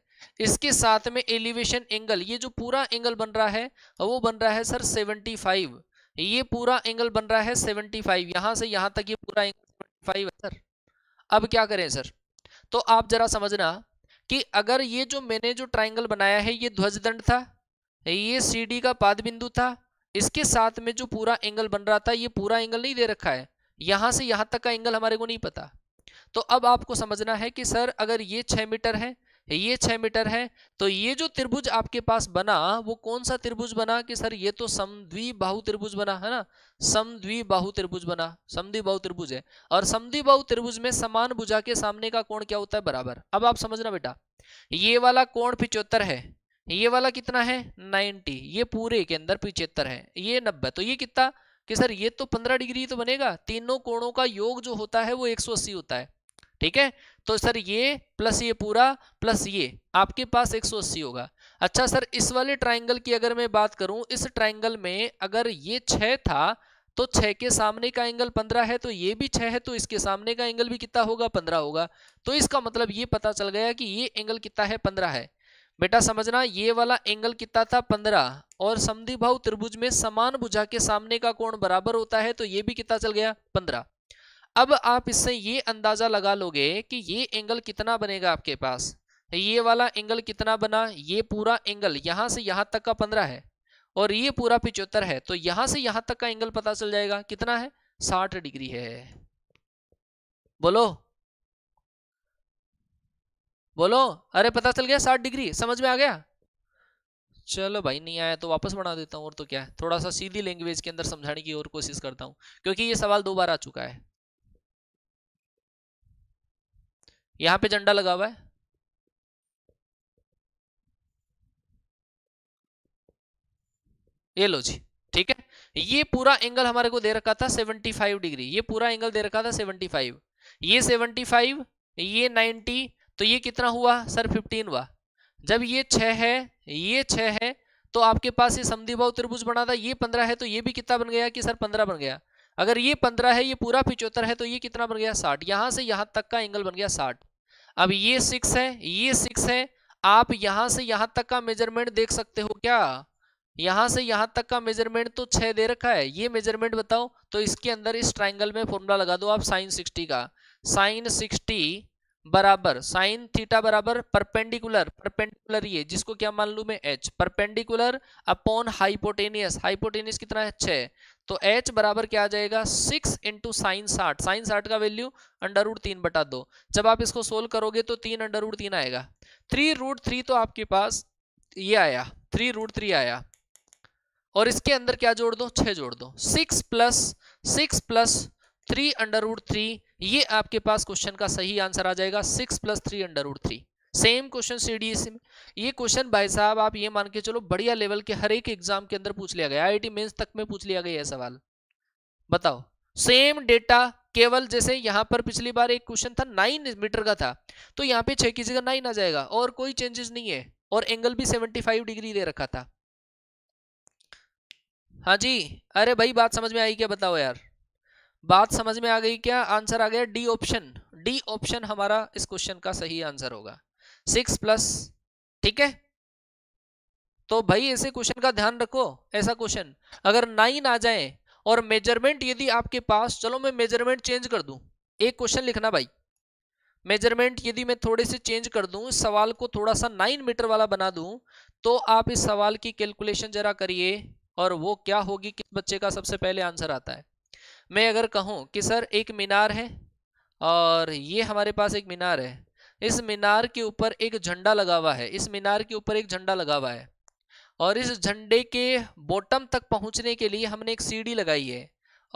इसके साथ में एलिवेशन एंगल ये जो पूरा एंगल बन रहा है वो बन रहा है सर 75 ये पूरा एंगल बन रहा है 75 यहाँ से यहाँ तक ये पूरा एंगल 75 है सर अब क्या करें सर तो आप जरा समझना कि अगर ये जो मैंने जो ट्राइंगल बनाया है ये ध्वज दंड था ये सी का पाद बिंदु था इसके साथ में जो पूरा एंगल बन रहा था ये पूरा एंगल नहीं दे रखा है यहां से यहां तक का एंगल हमारे को नहीं पता तो अब आपको समझना है कि सर अगर ये छः मीटर है ये छः मीटर है तो ये जो त्रिभुज आपके पास बना वो कौन सा त्रिभुज बना कि सर ये तो समद्विबाहु त्रिभुज बना है ना समद्विबाहु त्रिभुज बना समद्विबाहु त्रिभुज है और समद्विबाहु त्रिभुज में समान भुजा के सामने का कोण क्या होता है बराबर अब आप समझना बेटा ये वाला कोण पिचहत्तर है ये वाला कितना है नाइन्टी ये पूरे के अंदर पिचहत्तर है ये नब्बे तो ये कितना कि सर ये तो पंद्रह डिग्री तो बनेगा तीनों कोणों का योग जो होता है वो एक होता है ठीक है तो सर ये प्लस ये पूरा प्लस ये आपके पास 180 होगा अच्छा सर इस वाले ट्राइंगल की अगर मैं बात करूं इस ट्राइंगल में अगर ये छह था तो छह के सामने का एंगल पंद्रह है तो ये भी छह है तो इसके सामने का एंगल भी कितना होगा पंद्रह होगा तो इसका मतलब ये पता चल गया कि ये एंगल कितना है पंद्रह है बेटा समझना ये वाला एंगल कितना था पंद्रह और भाव त्रिभुज में समान भुजा के सामने का कोण बराबर होता है तो ये भी कितना चल गया पंद्रह अब आप इससे ये अंदाज़ा लगा लोगे कि ये एंगल कितना बनेगा आपके पास ये वाला एंगल कितना बना ये पूरा एंगल यहाँ से यहाँ तक का पंद्रह है और ये पूरा पिचहत्तर है तो यहाँ से यहाँ तक का एंगल पता चल जाएगा कितना है साठ डिग्री है बोलो बोलो अरे पता चल गया साठ डिग्री समझ में आ गया चलो भाई नहीं आया तो वापस बना देता हूँ और तो क्या है थोड़ा सा सीधी लैंग्वेज के अंदर समझाने की और कोशिश करता हूँ क्योंकि ये सवाल दो बार आ चुका है यहां पे झंडा लगा हुआ है ये लो जी ठीक है ये पूरा एंगल हमारे को दे रखा था 75 डिग्री ये पूरा एंगल दे रखा था 75 ये 75 ये 90 तो ये कितना हुआ सर 15 हुआ जब ये 6 है ये 6 है तो आपके पास ये समधिभाव त्रिभुज बना था ये 15 है तो ये भी कितना बन गया कि सर 15 बन गया अगर ये 15 है ये पूरा पिचोत्तर है तो ये कितना बन गया 60 यहां से यहां तक का एंगल बन गया साठ अब ये सिक्स है ये सिक्स है आप यहां से यहां तक का मेजरमेंट देख सकते हो क्या यहां से यहां तक का मेजरमेंट तो छह दे रखा है ये मेजरमेंट बताओ तो इसके अंदर इस ट्राइंगल में फॉर्मूला लगा दो आप साइन सिक्सटी का साइन सिक्सटी बराबर साइन थीटा बराबर परपेंडिकुलर परपेंडिकुलर ये जिसको क्या मान लू मैं H perpendicular upon hypotenuse hypotenuse कितना है छह तो एच बराबर क्या आ जाएगा सिक्स इंटू साइन साठ साइन साठ का वैल्यू अंडर रूट तीन बटा दो जब आप इसको सोल्व करोगे तो तीन अंडर रूट तीन आएगा थ्री रूट थ्री तो आपके पास ये आया थ्री रूट थ्री आया और इसके अंदर क्या जोड़ दो छः जोड़ दो six plus six plus three under root three ये आपके पास क्वेश्चन का सही आंसर आ जाएगा six plus three under root three same question CDSC में ये क्वेश्चन भाई साहब आप ये मान के चलो बढ़िया लेवल के हर एक एग्जाम के अंदर पूछ लिया गया आईआईटी मेंस तक में पूछ लिया गया यह सवाल बताओ सेम डेटा केवल जैसे यहाँ पर पिछली बार एक क्वेश्चन था नाइन मीटर का था तो यहाँ पे छह की जगह नाइन आ जाएगा और कोई चेंजेस नहीं है और एंगल भी सेवेंटी फाइव डिग्री दे रखा था हाँ जी अरे भाई बात समझ में आई क्या बताओ यार बात समझ में आ गई क्या आंसर आ गया डी ऑप्शन डी ऑप्शन हमारा इस क्वेश्चन का सही आंसर होगा सिक्स प्लस ठीक है तो भाई ऐसे क्वेश्चन का ध्यान रखो ऐसा क्वेश्चन अगर नाइन आ जाए और मेजरमेंट यदि आपके पास चलो मैं मेजरमेंट चेंज कर दूं एक क्वेश्चन लिखना भाई मेजरमेंट यदि मैं थोड़े से चेंज कर दूं इस सवाल को थोड़ा सा नाइन मीटर वाला बना दूं तो आप इस सवाल की कैलकुलेशन जरा करिए और वो क्या होगी किस बच्चे का सबसे पहले आंसर आता है मैं अगर कहूँ कि सर एक मीनार है और ये हमारे पास एक मीनार है इस मीनार के ऊपर एक झंडा लगा हुआ है इस मीनार के ऊपर एक झंडा लगा हुआ है और इस झंडे के बॉटम तक पहुंचने के लिए हमने एक सीढ़ी लगाई है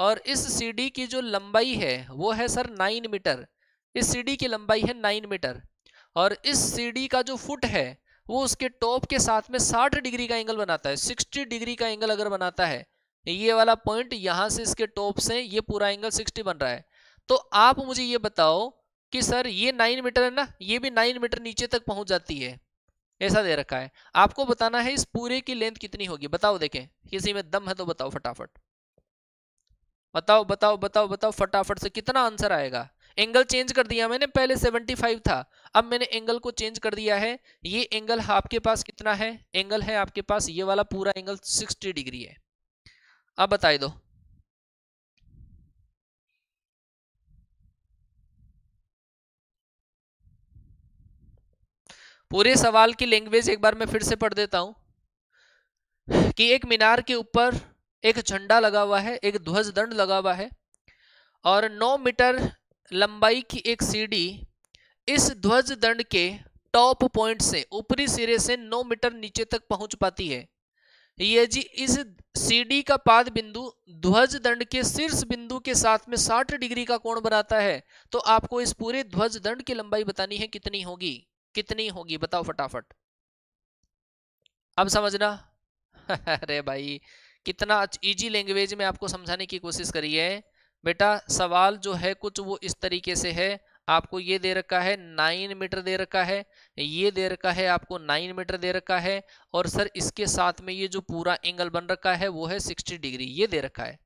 और इस सीढ़ी की जो लंबाई है वो है सर नाइन मीटर इस सीढ़ी की लंबाई है नाइन मीटर और इस सीढ़ी का जो फुट है वो उसके टॉप के साथ में साठ डिग्री का एंगल बनाता है सिक्सटी डिग्री का एंगल अगर बनाता है ये वाला पॉइंट यहाँ से इसके टॉप से ये पूरा एंगल सिक्सटी बन रहा है तो आप मुझे ये बताओ कि सर ये नाइन मीटर है ना ये भी नाइन मीटर नीचे तक पहुंच जाती है ऐसा दे रखा है आपको बताना है इस पूरे की लेंथ कितनी होगी बताओ देखें किसी में दम है तो बताओ फटाफट बताओ बताओ बताओ बताओ फटाफट से कितना आंसर आएगा एंगल चेंज कर दिया मैंने पहले 75 था अब मैंने एंगल को चेंज कर दिया है ये एंगल आपके पास कितना है एंगल है आपके पास ये वाला पूरा एंगल 60 डिग्री है अब बताए दो पूरे सवाल की लैंग्वेज एक बार मैं फिर से पढ़ देता हूं कि एक मीनार के ऊपर एक झंडा लगा हुआ है एक ध्वज दंड लगा हुआ है और 9 मीटर लंबाई की एक सीढ़ी इस ध्वज दंड के टॉप पॉइंट से ऊपरी सिरे से 9 मीटर नीचे तक पहुंच पाती है ये जी इस सीढ़ी का पाद बिंदु ध्वज दंड के शीर्ष बिंदु के साथ में 60 डिग्री का कोण बनाता है तो आपको इस पूरे ध्वज दंड की लंबाई बतानी है कितनी होगी कितनी होगी बताओ फटाफट अब समझना अरे भाई कितना इजी लैंग्वेज में आपको समझाने की कोशिश करी है बेटा सवाल जो है कुछ वो इस तरीके से है आपको ये दे रखा है नाइन मीटर दे रखा है ये दे रखा है आपको नाइन मीटर दे रखा है और सर इसके साथ में ये जो पूरा एंगल बन रखा है वो है सिक्सटी डिग्री ये दे रखा है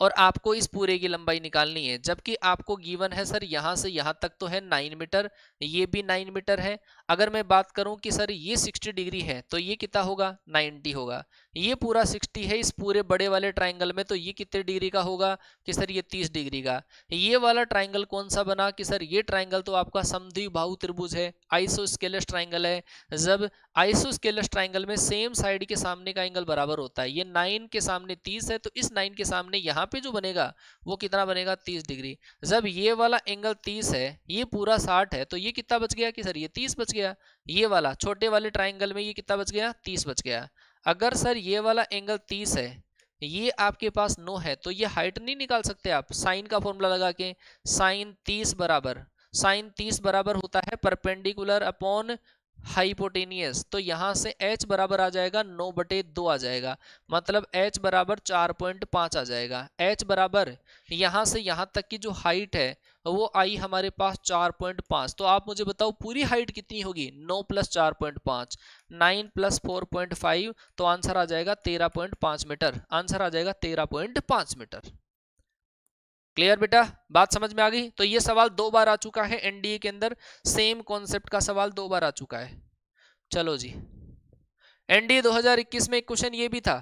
और आपको इस पूरे की लंबाई निकालनी है जबकि आपको गिवन है सर यहाँ से यहाँ तक तो है नाइन मीटर ये भी नाइन मीटर है अगर मैं बात करूँ कि सर ये सिक्सटी डिग्री है तो ये कितना होगा नाइन्टी होगा ये पूरा सिक्सटी है इस पूरे बड़े वाले ट्राइंगल में तो ये कितने डिग्री का होगा कि सर ये तीस डिग्री का ये वाला ट्राइंगल कौन सा बना कि सर ये ट्राइंगल तो आपका समद्विबाहु त्रिभुज है आइसोस्केलस ट्राइंगल है जब आइसोस्केलस ट्राइंगल में सेम साइड के सामने का एंगल बराबर होता है ये नाइन के सामने तीस है तो इस नाइन के सामने यहाँ यहाँ पे जो बनेगा वो कितना बनेगा तीस डिग्री जब ये वाला एंगल तीस है ये पूरा साठ है तो ये कितना बच गया कि सर ये तीस बच गया ये वाला छोटे वाले ट्राइंगल में ये कितना बच गया तीस बच गया अगर सर ये वाला एंगल तीस है ये आपके पास नो है तो ये हाइट नहीं निकाल सकते आप साइन का फॉर्मूला लगा के साइन तीस बराबर साइन तीस बराबर होता है परपेंडिकुलर अपॉन हाइपोटेनियस तो यहाँ से h बराबर आ जाएगा नौ बटे दो आ जाएगा मतलब h बराबर चार पॉइंट पाँच आ जाएगा h बराबर यहाँ से यहाँ तक की जो हाइट है वो आई हमारे पास चार पॉइंट पाँच तो आप मुझे बताओ पूरी हाइट कितनी होगी नौ प्लस चार पॉइंट पाँच nine plus four point five तो आंसर आ जाएगा तेरह पॉइंट पाँच मीटर आंसर आ जाएगा तेरह पॉइंट पाँच मीटर क्लियर बेटा बात समझ में आ गई तो ये सवाल दो बार आ चुका है एनडीए के अंदर सेम कॉन्सेप्ट का सवाल दो बार आ चुका है चलो जी एनडीए 2021 में एक क्वेश्चन ये भी था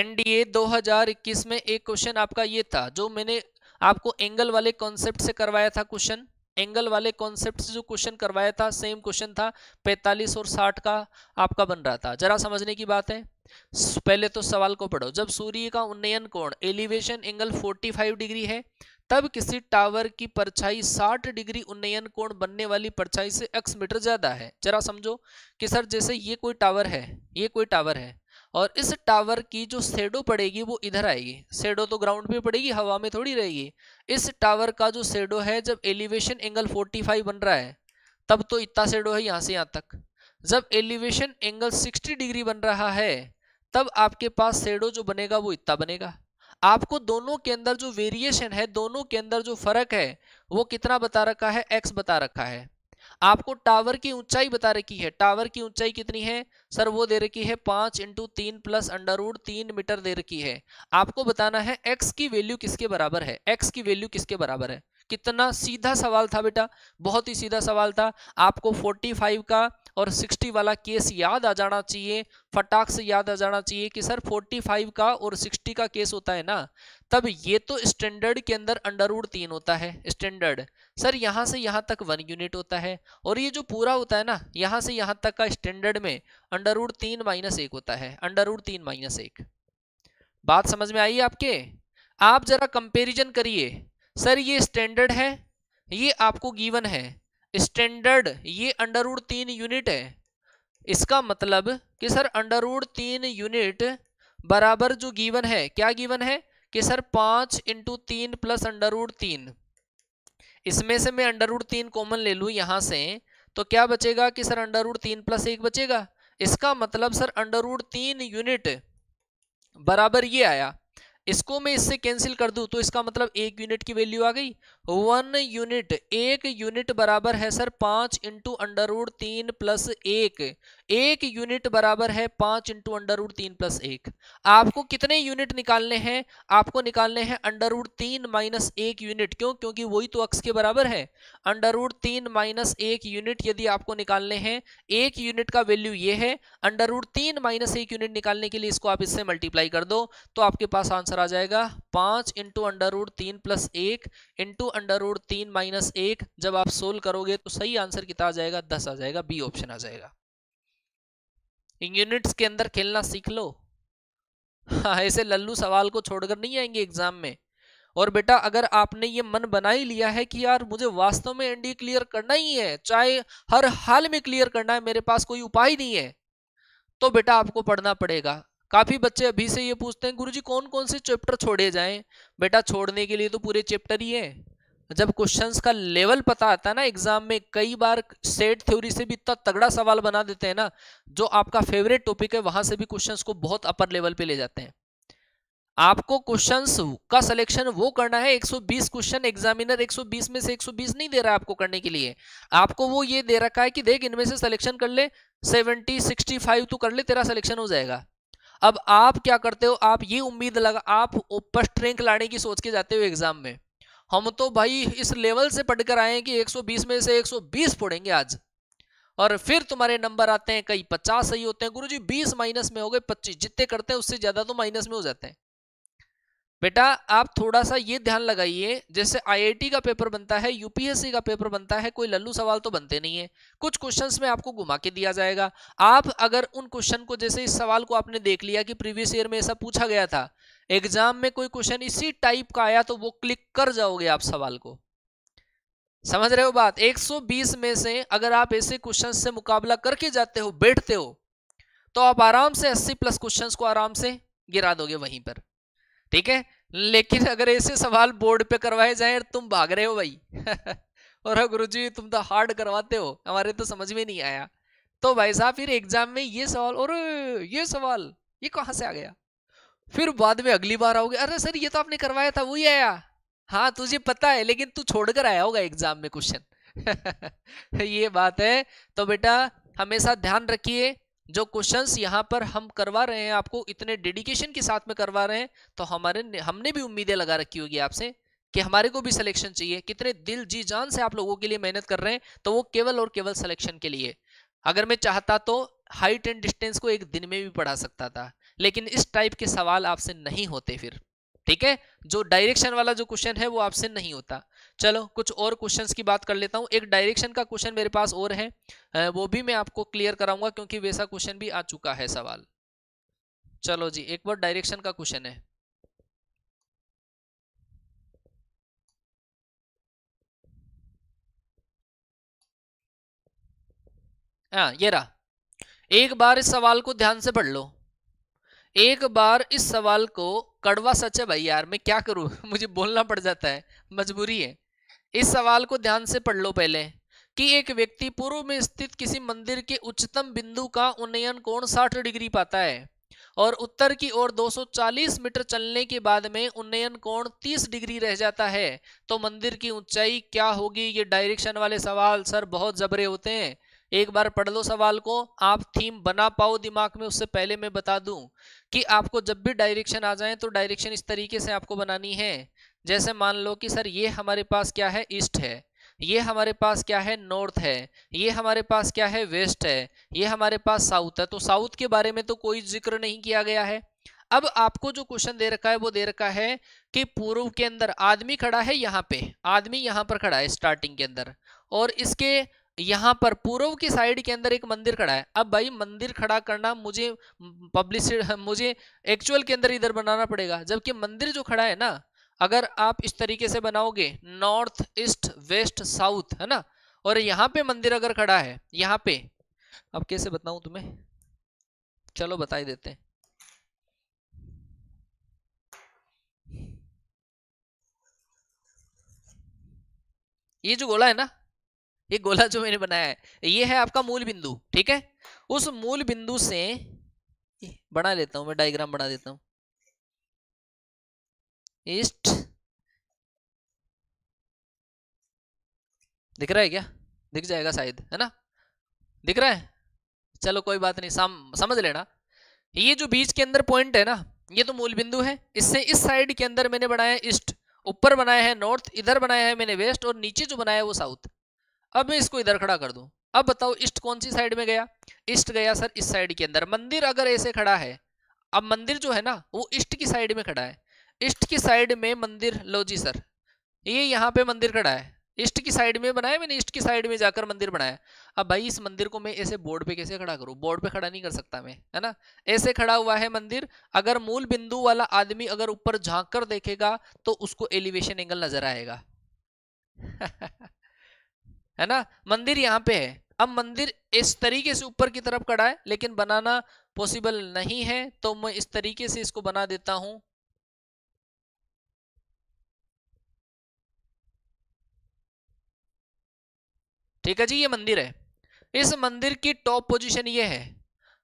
एनडीए 2021 में एक क्वेश्चन आपका ये था जो मैंने आपको एंगल वाले कॉन्सेप्ट से करवाया था क्वेश्चन एंगल वाले कॉन्सेप्ट से जो क्वेश्चन करवाया था सेम क्वेश्चन था 45 और 60 का आपका बन रहा था जरा समझने की बात है पहले तो सवाल को पढ़ो जब सूर्य का उन्नयन कोण एलिवेशन एंगल 45 डिग्री है तब किसी टावर की परछाई 60 डिग्री उन्नयन कोण बनने वाली परछाई से एक्स मीटर ज्यादा है जरा समझो कि सर जैसे ये कोई टावर है ये कोई टावर है और इस टावर की जो सेडो पड़ेगी वो इधर आएगी सेडो तो ग्राउंड पे पड़ेगी हवा में थोड़ी रहेगी इस टावर का जो सेडो है जब एलिवेशन एंगल 45 बन रहा है तब तो इतना सेडो है यहाँ से यहाँ तक जब एलिवेशन एंगल 60 डिग्री बन रहा है तब आपके पास सेडो जो बनेगा वो इतना बनेगा आपको दोनों के अंदर जो वेरिएशन है दोनों के अंदर जो फर्क है वो कितना बता रखा है एक्स बता रखा है आपको टावर की ऊंचाई बता रखी है टावर की ऊंचाई कितनी है सर वो दे रखी है पांच इंटू तीन प्लस अंडरवुड तीन मीटर दे रखी है आपको बताना है एक्स की वैल्यू किसके बराबर है एक्स की वैल्यू किसके बराबर है कितना सीधा सवाल था बेटा बहुत ही सीधा सवाल था आपको 45 का और 60 वाला केस याद आ जाना चाहिए फटाक से याद आ जाना चाहिए कि सर 45 का और 60 का केस होता है ना तब ये तो स्टैंडर्ड के अंदर अंडरवुड तीन होता है स्टैंडर्ड सर यहाँ से यहाँ तक वन यूनिट होता है और ये जो पूरा होता है ना यहाँ से यहाँ तक का स्टैंडर्ड में अंडरवुड तीन माइनस एक होता है अंडरवुड तीन माइनस एक बात समझ में आई आपके आप जरा कंपेरिजन करिए सर ये स्टैंडर्ड है ये आपको गिवन है स्टैंडर्ड ये अंडरवुड तीन यूनिट है इसका मतलब कि सर अंडरवुड तीन यूनिट बराबर जो गिवन है क्या गिवन है कि सर पाँच इंटू तीन प्लस अंडरवुड तीन इसमें से मैं अंडरवुड तीन कॉमन ले लूँ यहाँ से तो क्या बचेगा कि सर अंडरवुड तीन प्लस एक बचेगा इसका मतलब सर अंडरवुड तीन यूनिट बराबर ये आया इसको मैं इससे कैंसिल कर दूं तो इसका मतलब एक यूनिट की वैल्यू आ गई वन यूनिट एक यूनिट बराबर है सर पाँच इंटू अंडर रूट तीन प्लस एक एक यूनिट बराबर है पांच इंटू अंडर उड तीन प्लस एक आपको कितने यूनिट निकालने हैं आपको निकालने हैं अंडर उड तीन माइनस एक यूनिट क्यों क्योंकि वही तो अक्स के बराबर है अंडर उड तीन माइनस एक यूनिट यदि आपको निकालने हैं एक यूनिट का वैल्यू ये है अंडर उड तीन माइनस एक यूनिट निकालने के लिए इसको आप इससे मल्टीप्लाई कर दो तो आपके पास आंसर आ जाएगा पांच इंटू अंडर उड तीन प्लस एक इंटू अंडर उड तीन माइनस एक जब आप सोल्व करोगे तो सही आंसर कितना आ जाएगा दस आ जाएगा बी ऑप्शन आ जाएगा यूनिट्स के अंदर खेलना सीख लो हाँ ऐसे लल्लू सवाल को छोड़कर नहीं आएंगे एग्जाम में और बेटा अगर आपने ये मन बना ही लिया है कि यार मुझे वास्तव में एनडीए क्लियर करना ही है चाहे हर हाल में क्लियर करना है मेरे पास कोई उपाय नहीं है तो बेटा आपको पढ़ना पड़ेगा काफी बच्चे अभी से ये पूछते हैं गुरुजी कौन कौन से चैप्टर छोड़े जाएं बेटा छोड़ने के लिए तो पूरे चैप्टर ही हैं जब क्वेश्चंस का लेवल पता आता है ना एग्जाम में कई बार सेट थ्योरी से भी इतना तगड़ा सवाल बना देते हैं ना जो आपका फेवरेट टॉपिक है वहां से भी क्वेश्चंस को बहुत अपर लेवल पे ले जाते हैं आपको क्वेश्चंस का सिलेक्शन वो करना है 120 क्वेश्चन एग्जामिनर 120 में से 120 नहीं दे रहा है आपको करने के लिए आपको वो ये दे रखा है कि देख इनमें से सिलेक्शन कर ले सेवेंटी सिक्सटी तो कर ले तेरा सिलेक्शन हो जाएगा अब आप क्या करते हो आप ये उम्मीद लगा आप फर्स्ट रैंक लाने की सोच के जाते हो एग्जाम में हम तो भाई इस लेवल से पढ़कर आए कि 120 में से 120 पढ़ेंगे आज और फिर तुम्हारे नंबर आते हैं कई पचास सही होते हैं गुरु जी बीस माइनस में हो गए 25 जितने करते हैं उससे ज्यादा तो माइनस में हो जाते हैं बेटा आप थोड़ा सा ये ध्यान लगाइए जैसे आई का पेपर बनता है यूपीएससी का पेपर बनता है कोई लल्लू सवाल तो बनते नहीं है कुछ क्वेश्चन में आपको घुमा के दिया जाएगा आप अगर उन क्वेश्चन को जैसे इस सवाल को आपने देख लिया कि प्रीवियस ईयर में ऐसा पूछा गया था एग्जाम में कोई क्वेश्चन इसी टाइप का आया तो वो क्लिक कर जाओगे आप सवाल को समझ रहे हो बात 120 में से अगर आप ऐसे क्वेश्चन से मुकाबला करके जाते हो बैठते हो तो आप आराम से 80 प्लस क्वेश्चंस को आराम से गिरा दोगे वहीं पर ठीक है लेकिन अगर ऐसे सवाल बोर्ड पे करवाए जाए तुम भाग रहे हो भाई और गुरु जी तुम तो हार्ड करवाते हो हमारे तो समझ में नहीं आया तो भाई साहब फिर एग्जाम में ये सवाल और ये सवाल ये कहाँ से आ गया फिर बाद में अगली बार आओगे अरे सर ये तो आपने करवाया था वही आया हाँ तुझे पता है लेकिन तू छोड़कर आया होगा एग्जाम में क्वेश्चन ये बात है तो बेटा हमेशा ध्यान रखिए जो क्वेश्चंस यहाँ पर हम करवा रहे हैं आपको इतने डेडिकेशन के साथ में करवा रहे हैं तो हमारे हमने भी उम्मीदें लगा रखी होगी आपसे कि हमारे को भी सिलेक्शन चाहिए कितने दिल जी जान से आप लोगों के लिए मेहनत कर रहे हैं तो वो केवल और केवल सिलेक्शन के लिए अगर मैं चाहता तो हाइट एंड डिस्टेंस को एक दिन में भी पढ़ा सकता था लेकिन इस टाइप के सवाल आपसे नहीं होते फिर ठीक है जो डायरेक्शन वाला जो क्वेश्चन है वो आपसे नहीं होता चलो कुछ और क्वेश्चंस की बात कर लेता हूँ एक डायरेक्शन का क्वेश्चन मेरे पास और है वो भी मैं आपको क्लियर कराऊंगा क्योंकि वैसा क्वेश्चन भी आ चुका है सवाल चलो जी एक बार डायरेक्शन का क्वेश्चन है आ, हाँ, ये रहा एक बार इस सवाल को ध्यान से पढ़ लो एक बार इस सवाल को कड़वा सच है भाई यार मैं क्या करूँ मुझे बोलना पड़ जाता है मजबूरी है इस सवाल को ध्यान से पढ़ लो पहले कि एक व्यक्ति पूर्व में स्थित किसी मंदिर के उच्चतम बिंदु का उन्नयन कोण 60 डिग्री पाता है और उत्तर की ओर 240 मीटर चलने के बाद में उन्नयन कोण 30 डिग्री रह जाता है तो मंदिर की ऊंचाई क्या होगी ये डायरेक्शन वाले सवाल सर बहुत जबरे होते हैं एक बार पढ़ लो सवाल को आप थीम बना पाओ दिमाग में उससे पहले मैं बता दूं कि आपको जब भी डायरेक्शन आ जाए तो डायरेक्शन इस तरीके से आपको बनानी है जैसे मान लो कि सर ये हमारे पास क्या है ईस्ट है ये हमारे पास क्या है नॉर्थ है ये हमारे पास क्या है वेस्ट है ये हमारे पास साउथ है तो साउथ के बारे में तो कोई जिक्र नहीं किया गया है अब आपको जो क्वेश्चन दे रखा है वो दे रखा है कि पूर्व के अंदर आदमी खड़ा है यहाँ पे आदमी यहाँ पर खड़ा है स्टार्टिंग के अंदर और इसके यहाँ पर पूर्व की साइड के अंदर एक मंदिर खड़ा है अब भाई मंदिर खड़ा करना मुझे पब्लिस मुझे एक्चुअल के अंदर इधर बनाना पड़ेगा जबकि मंदिर जो खड़ा है ना अगर आप इस तरीके से बनाओगे नॉर्थ ईस्ट वेस्ट साउथ है ना और यहाँ पे मंदिर अगर खड़ा है यहाँ पे अब कैसे बताऊं तुम्हें चलो बता ही देते ये जो गोला है ना ये गोला जो मैंने बनाया है ये है आपका मूल बिंदु ठीक है उस मूल बिंदु से बना लेता हूं मैं डायग्राम बना देता हूं ईस्ट दिख रहा है क्या दिख जाएगा शायद है ना दिख रहा है चलो कोई बात नहीं सम, समझ लेना ये जो बीच के अंदर पॉइंट है ना ये तो मूल बिंदु है इससे इस साइड के अंदर मैंने बनाया ईस्ट ऊपर बनाया है नॉर्थ इधर बनाया है मैंने वेस्ट और नीचे जो बनाया है वो साउथ अब मैं इसको इधर खड़ा कर दूं अब बताओ ईस्ट कौन सी साइड में गया ईस्ट गया सर इस साइड के अंदर मंदिर अगर ऐसे खड़ा है अब मंदिर जो है ना वो ईस्ट की साइड में खड़ा है ईस्ट की साइड में मंदिर लो जी सर ये यहाँ पे मंदिर खड़ा है ईस्ट की साइड में बनाया मैंने ईस्ट की साइड में जाकर मंदिर बनाया अब भाई इस मंदिर को मैं ऐसे बोर्ड पे कैसे खड़ा करूँ बोर्ड पे खड़ा नहीं कर सकता मैं है ना ऐसे खड़ा हुआ है मंदिर अगर मूल बिंदु वाला आदमी अगर ऊपर झांक कर देखेगा तो उसको एलिवेशन एंगल नजर आएगा है ना मंदिर यहाँ पे है अब मंदिर इस तरीके से ऊपर की तरफ खड़ा है लेकिन बनाना पॉसिबल नहीं है तो मैं इस तरीके से इसको बना देता हूं ठीक है जी ये मंदिर है इस मंदिर की टॉप पोजीशन ये है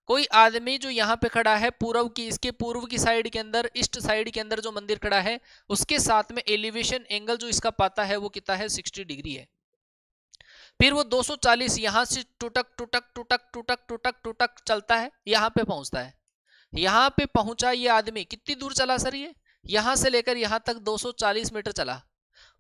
कोई आदमी जो यहाँ पे खड़ा है पूर्व की इसके पूर्व की साइड के अंदर ईस्ट साइड के अंदर जो मंदिर खड़ा है उसके साथ में एलिवेशन एंगल जो इसका पाता है वो कितना है सिक्सटी डिग्री है फिर वो 240 यहां से टुटक टुटक टुटक टुटक टुटक टुटक चलता है यहां पे पहुंचता है यहां पे पहुंचा ये आदमी कितनी दूर चला सर ये यहां से लेकर यहां तक 240 मीटर चला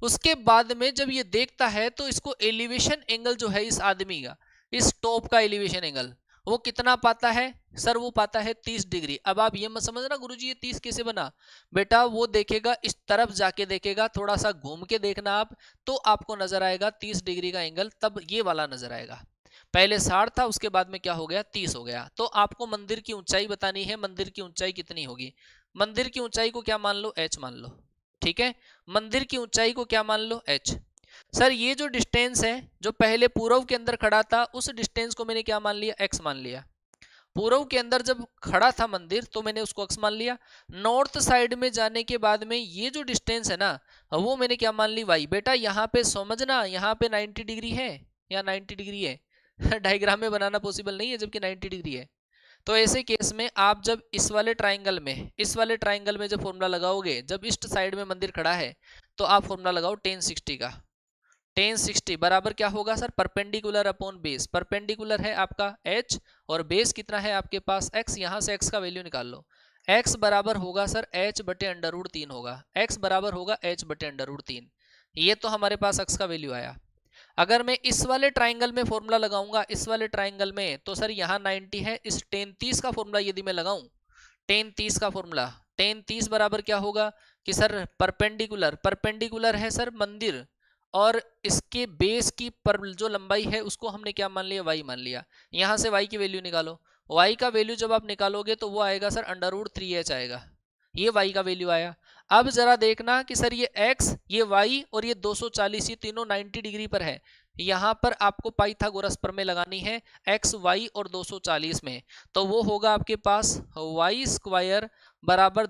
उसके बाद में जब ये देखता है तो इसको एलिवेशन एंगल जो है इस आदमी का इस टॉप का एलिवेशन एंगल वो कितना पाता है सर वो पाता है तीस डिग्री अब आप ये मत समझना गुरु जी ये तीस कैसे बना बेटा वो देखेगा इस तरफ जाके देखेगा थोड़ा सा घूम के देखना आप तो आपको नजर आएगा तीस डिग्री का एंगल तब ये वाला नजर आएगा पहले साठ था उसके बाद में क्या हो गया तीस हो गया तो आपको मंदिर की ऊंचाई बतानी है मंदिर की ऊंचाई कितनी होगी मंदिर की ऊंचाई को क्या मान लो एच मान लो ठीक है मंदिर की ऊंचाई को क्या मान लो एच सर ये जो डिस्टेंस है जो पहले पूर्व के अंदर खड़ा था उस डिस्टेंस को मैंने क्या मान लिया एक्स मान लिया पूर्व के अंदर जब खड़ा था मंदिर तो मैंने उसको एक्स मान लिया नॉर्थ साइड में जाने के बाद में ये जो डिस्टेंस है ना वो मैंने क्या मान ली वाई बेटा यहाँ पे समझना यहाँ पे 90 डिग्री है या 90 डिग्री है डायग्राम में बनाना पॉसिबल नहीं है जबकि 90 डिग्री है तो ऐसे केस में आप जब इस वाले ट्राइंगल में इस वाले ट्राइंगल में जब फॉर्मूला लगाओगे जब ईस्ट साइड में मंदिर खड़ा है तो आप फॉर्मूला लगाओ टेन सिक्सटी का टेन सिक्सटी बराबर क्या होगा sir perpendicular upon base perpendicular है आपका एच और बेस कितना है आपके पास एक्स यहाँ से एक्स का वैल्यू निकाल लो एक्स बराबर होगा सर एच बटे अंडरवुड तीन होगा एक्स बराबर होगा एच बटे अंडरवुड तीन ये तो हमारे पास एक्स का वैल्यू आया अगर मैं इस वाले ट्राइंगल में फॉर्मूला लगाऊंगा इस वाले ट्राइंगल में तो सर यहाँ नाइन्टी है इस टेन तीस का फॉर्मूला यदि मैं लगाऊँ टेन तीस का फॉर्मूला टेन तीस बराबर क्या होगा कि सर परपेंडिकुलर परपेंडिकुलर है सर मंदिर और इसके बेस की पर जो लंबाई है उसको हमने क्या मान लिया वाई मान लिया यहाँ से वाई की वैल्यू निकालो वाई का वैल्यू जब आप निकालोगे तो वो आएगा sir under root three H आएगा ये वाई का वैल्यू आया अब जरा देखना कि सर ये एक्स ये वाई और ये 240 ये तीनों 90 डिग्री पर है यहाँ पर आपको पाइथागोरस पर में लगानी है एक्स वाई और 240 में तो वो होगा आपके पास वाई स्क्वायर बराबर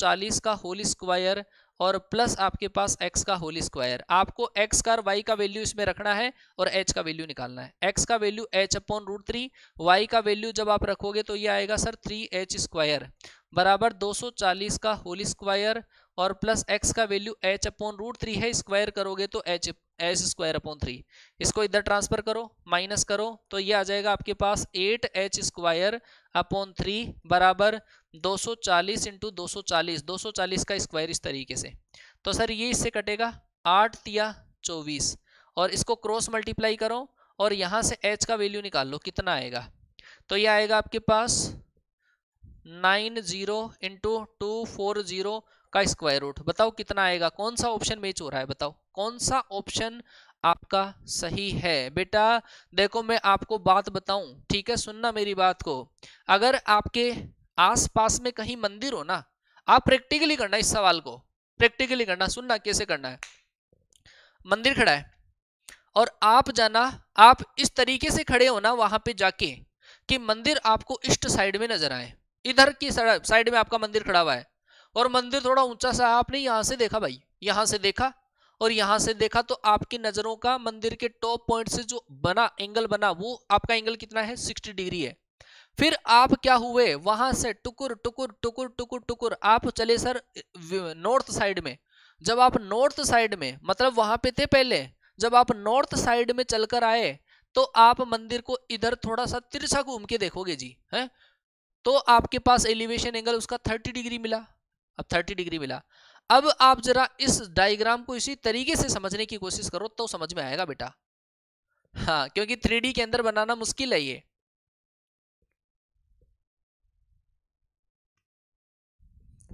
चालीस का होल स्क्वायर और प्लस आपके पास x का होल स्क्वायर आपको x का और y का वैल्यू इसमें रखना है और h का वैल्यू निकालना है x का value h upon root three Y का वैल्यू जब आप रखोगे तो ये आएगा सर थ्री एच स्क्वायर बराबर 240 का होल स्क्वायर और प्लस x का value h upon root three है स्क्वायर करोगे तो h H square upon three इसको इधर ट्रांसफर करो माइनस करो तो ये आ जाएगा आपके पास eight H square upon three बराबर 240 इंटू 240 240 का स्क्वायर इस तरीके से तो सर ये इससे कटेगा आठ तिया चौबीस और इसको क्रॉस मल्टीप्लाई करो और यहाँ से एच का वैल्यू निकाल लो कितना आएगा तो ये आएगा आपके पास nine zero into two four zero का स्क्वायर रूट बताओ कितना आएगा कौन सा ऑप्शन मैच हो रहा है बताओ कौन सा ऑप्शन आपका सही है बेटा देखो मैं आपको बात बताऊं ठीक है सुनना मेरी बात को अगर आपके आसपास में कहीं मंदिर हो ना आप प्रैक्टिकली करना इस सवाल को प्रैक्टिकली करना सुनना कैसे करना है मंदिर खड़ा है और आप जाना आप इस तरीके से खड़े होना वहां पे जाके कि मंदिर आपको इष्ट साइड में नजर आए इधर की साइड में आपका मंदिर खड़ा हुआ है और मंदिर थोड़ा ऊंचा सा आपने यहां से देखा भाई यहां से देखा और यहां से देखा तो आपकी नजरों का मंदिर के टॉप पॉइंट से जो बना एंगल बना वो आपका एंगल कितना है सिक्सटी डिग्री है फिर आप क्या हुए वहां से टुकुर टुकुर टुकुर टुकुर टुकुर आप चले सर नॉर्थ साइड में जब आप नॉर्थ साइड में मतलब वहां पे थे पहले जब आप नॉर्थ साइड में चलकर आए तो आप मंदिर को इधर थोड़ा सा तिरछा घूम के देखोगे जी है तो आपके पास एलिवेशन एंगल उसका थर्टी डिग्री मिला अब थर्टी डिग्री मिला अब आप जरा इस डायग्राम को इसी तरीके से समझने की कोशिश करो तो समझ में आएगा बेटा हाँ क्योंकि थ्री के अंदर बनाना मुश्किल है ये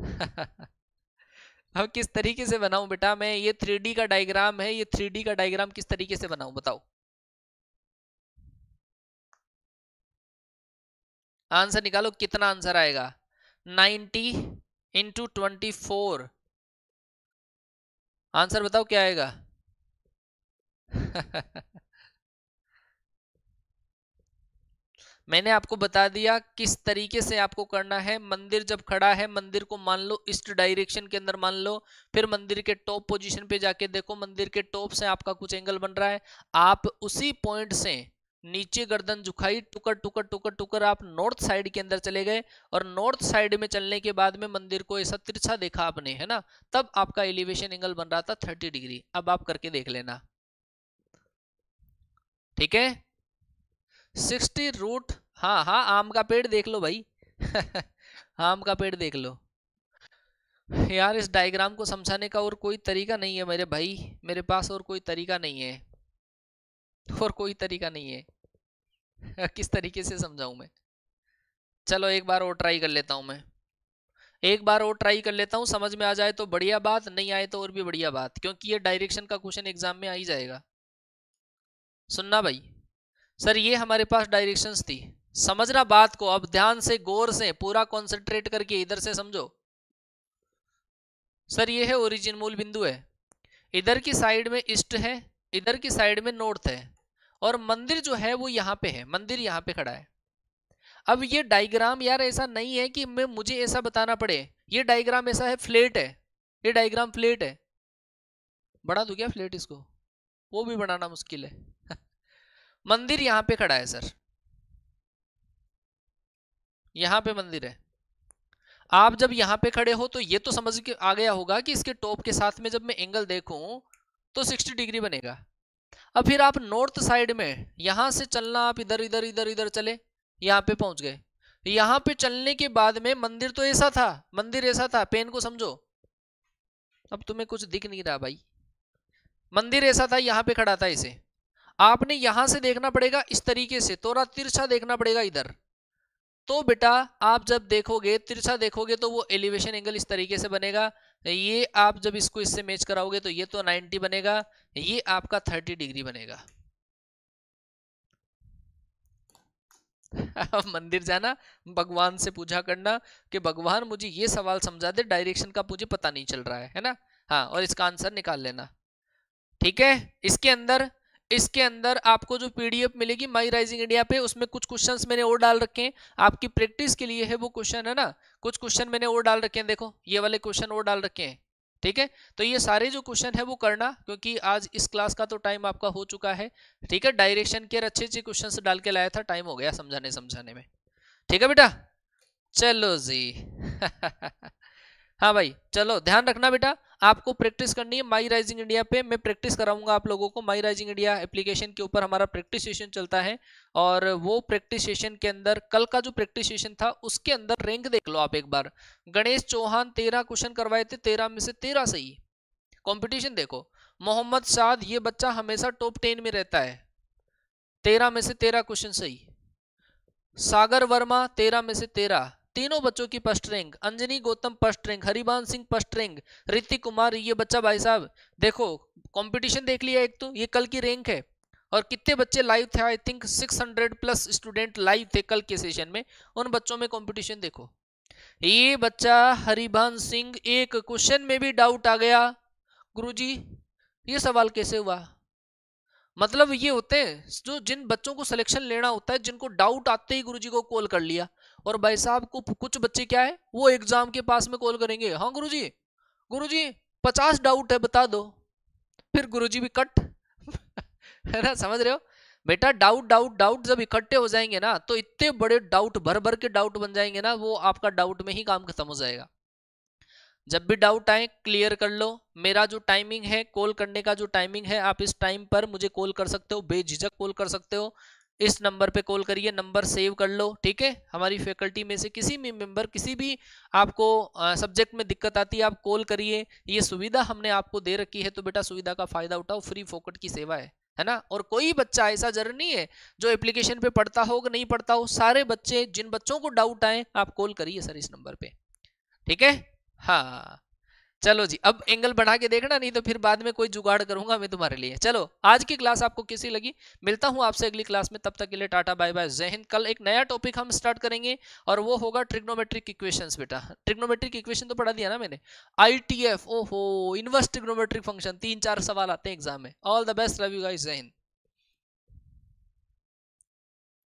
अब किस तरीके से बनाऊं बेटा मैं ये थ्री का डायग्राम है ये थ्री का डायग्राम किस तरीके से बनाऊं बताओ आंसर निकालो कितना आंसर आएगा 90 इंटू ट्वेंटी फोर आंसर बताओ क्या आएगा मैंने आपको बता दिया किस तरीके से आपको करना है मंदिर जब खड़ा है मंदिर को मान लो ईस्ट डायरेक्शन के अंदर मान लो फिर मंदिर के टॉप पोजीशन पे जाके देखो मंदिर के टॉप से आपका कुछ एंगल बन रहा है आप उसी पॉइंट से नीचे गर्दन झुकाई टुकर टुकर टुकर टुकर आप नॉर्थ साइड के अंदर चले गए और नॉर्थ साइड में चलने के बाद में मंदिर को ऐसा तिरछा देखा आपने है ना तब आपका एलिवेशन एंगल बन रहा था थर्टी डिग्री अब आप करके देख लेना ठीक है सिक्सटी रूट हाँ हाँ आम का पेड़ देख लो भाई आम का पेड़ देख लो यार इस डायग्राम को समझाने का और कोई तरीका नहीं है मेरे भाई मेरे पास और कोई तरीका नहीं है और कोई तरीका नहीं है किस तरीके से समझाऊ मैं चलो एक बार और ट्राई कर लेता हूं मैं एक बार और ट्राई कर लेता हूं समझ में आ जाए तो बढ़िया बात नहीं आए तो और भी बढ़िया बात क्योंकि ये डायरेक्शन का क्वेश्चन एग्जाम में आ ही जाएगा सुनना भाई सर ये हमारे पास डायरेक्शंस थी समझना बात को अब ध्यान से गौर से पूरा कॉन्सेंट्रेट करके इधर से समझो सर ये है ओरिजिन मूल बिंदु है इधर की साइड में ईस्ट है इधर की साइड में नॉर्थ है और मंदिर जो है वो यहाँ पे है मंदिर यहाँ पे खड़ा है अब ये डायग्राम यार ऐसा नहीं है कि मैं मुझे ऐसा बताना पड़े ये डायग्राम ऐसा है फ्लेट है ये डायग्राम फ्लेट है बढ़ा दो क्या फ्लेट इसको वो भी बनाना मुश्किल है मंदिर यहां पे खड़ा है सर यहां पे मंदिर है आप जब यहां पे खड़े हो तो ये तो समझ के आ गया होगा कि इसके टॉप के साथ में जब मैं एंगल देखूं तो 60 डिग्री बनेगा अब फिर आप नॉर्थ साइड में यहां से चलना आप इधर इधर इधर इधर चले यहां पे पहुंच गए यहां पे चलने के बाद में मंदिर तो ऐसा था मंदिर ऐसा था पेन को समझो अब तुम्हें कुछ दिख नहीं रहा भाई मंदिर ऐसा था यहां पे खड़ा था इसे आपने यहां से देखना पड़ेगा इस तरीके से तोरा तिरछा देखना पड़ेगा इधर तो बेटा आप जब देखोगे तिरछा देखोगे तो वो एलिवेशन एंगल इस तरीके से बनेगा ये आप जब इसको इससे मैच कराओगे तो ये तो 90 बनेगा ये आपका 30 डिग्री बनेगा मंदिर जाना भगवान से पूजा करना कि भगवान मुझे ये सवाल समझा दे डायरेक्शन का मुझे पता नहीं चल रहा है है ना हाँ और इसका आंसर निकाल लेना ठीक है इसके अंदर इसके अंदर आपको जो पीडीएफ मिलेगी माई राइजिंग इंडिया पे उसमें कुछ क्वेश्चंस मैंने और डाल रखे हैं आपकी प्रैक्टिस के लिए है वो क्वेश्चन है ना कुछ क्वेश्चन मैंने और डाल रखे हैं देखो ये वाले क्वेश्चन और डाल रखे हैं ठीक है तो ये सारे जो क्वेश्चन है वो करना क्योंकि आज इस क्लास का तो टाइम आपका हो चुका है ठीक है डायरेक्शन के अच्छे अच्छे क्वेश्चन डाल के लाया था टाइम हो गया समझाने समझाने में ठीक है बेटा चलो जी हाँ भाई चलो ध्यान रखना बेटा आपको प्रैक्टिस करनी है माई राइजिंग इंडिया पे मैं प्रैक्टिस कराऊंगा आप लोगों को माई राइजिंग इंडिया एप्लीकेशन के ऊपर हमारा प्रैक्टिस सेशन चलता है और वो प्रैक्टिस सेशन के अंदर कल का जो प्रैक्टिस सेशन था उसके अंदर रैंक देख लो आप एक बार गणेश चौहान तेरह क्वेश्चन करवाए थे तेरह में से तेरह सही कॉम्पिटिशन देखो मोहम्मद शाद ये बच्चा हमेशा टॉप टेन में रहता है तेरह में से तेरह क्वेश्चन सही सागर वर्मा तेरह में से तेरह तीनों बच्चों की first rank Anjani Gautam first rank Haribhan Singh first rank Ritik Kumar ये बच्चा भाई साहब देखो कंपटीशन देख लिया एक तो ये कल की रैंक है और कितने बच्चे लाइव थे I think 600 plus student live थे कल के सेशन में उन बच्चों में कंपटीशन देखो ये बच्चा हरिभान सिंह एक क्वेश्चन में भी डाउट आ गया गुरुजी ये सवाल कैसे हुआ मतलब ये होते हैं जो जिन बच्चों को सिलेक्शन लेना होता है जिनको डाउट आते ही गुरुजी को कॉल कर लिया और भाई साहब को कुछ बच्चे क्या है वो एग्जाम के पास में कॉल करेंगे हाँ गुरु जी गुरु जी पचास डाउट है बता दो फिर गुरु जी भी कट है ना समझ रहे हो बेटा डाउट डाउट डाउट जब इकट्ठे हो जाएंगे ना तो इतने बड़े डाउट भर भर के डाउट बन जाएंगे ना वो आपका डाउट में ही काम खत्म हो जाएगा जब भी डाउट आए क्लियर कर लो मेरा जो टाइमिंग है कॉल करने का जो टाइमिंग है आप इस टाइम पर मुझे कॉल कर सकते हो बेझिझक कॉल कर सकते हो इस नंबर पे कॉल करिए नंबर सेव कर लो ठीक है हमारी फैकल्टी में से किसी भी मेंबर किसी भी आपको सब्जेक्ट में दिक्कत आती है आप कॉल करिए ये सुविधा हमने आपको दे रखी है तो बेटा सुविधा का फ़ायदा उठाओ फ्री फोकट की सेवा है है ना और कोई बच्चा ऐसा जरूर नहीं है जो एप्लीकेशन पे पढ़ता हो कि नहीं पढ़ता हो सारे बच्चे जिन बच्चों को डाउट आए आप कॉल करिए सर इस नंबर पे ठीक है हाँ चलो जी अब एंगल बढ़ा के देखना नहीं तो फिर बाद में कोई जुगाड़ करूंगा मैं तुम्हारे लिए चलो आज की क्लास आपको किसी लगी मिलता हूं आपसे अगली क्लास में तब तक के लिए टाटा बाय बाय जहन कल एक नया टॉपिक हम स्टार्ट करेंगे और वो होगा ट्रिग्नोमेट्रिक इक्वेशंस बेटा ट्रिग्नोमेट्रिक इक्वेशन तो पढ़ा दिया ना मैंने आई टी एफ ओहो इनवर्स ट्रिग्नोमेट्रिक फंक्शन तीन चार सवाल आते हैं एग्जाम में all the best love you guys जहन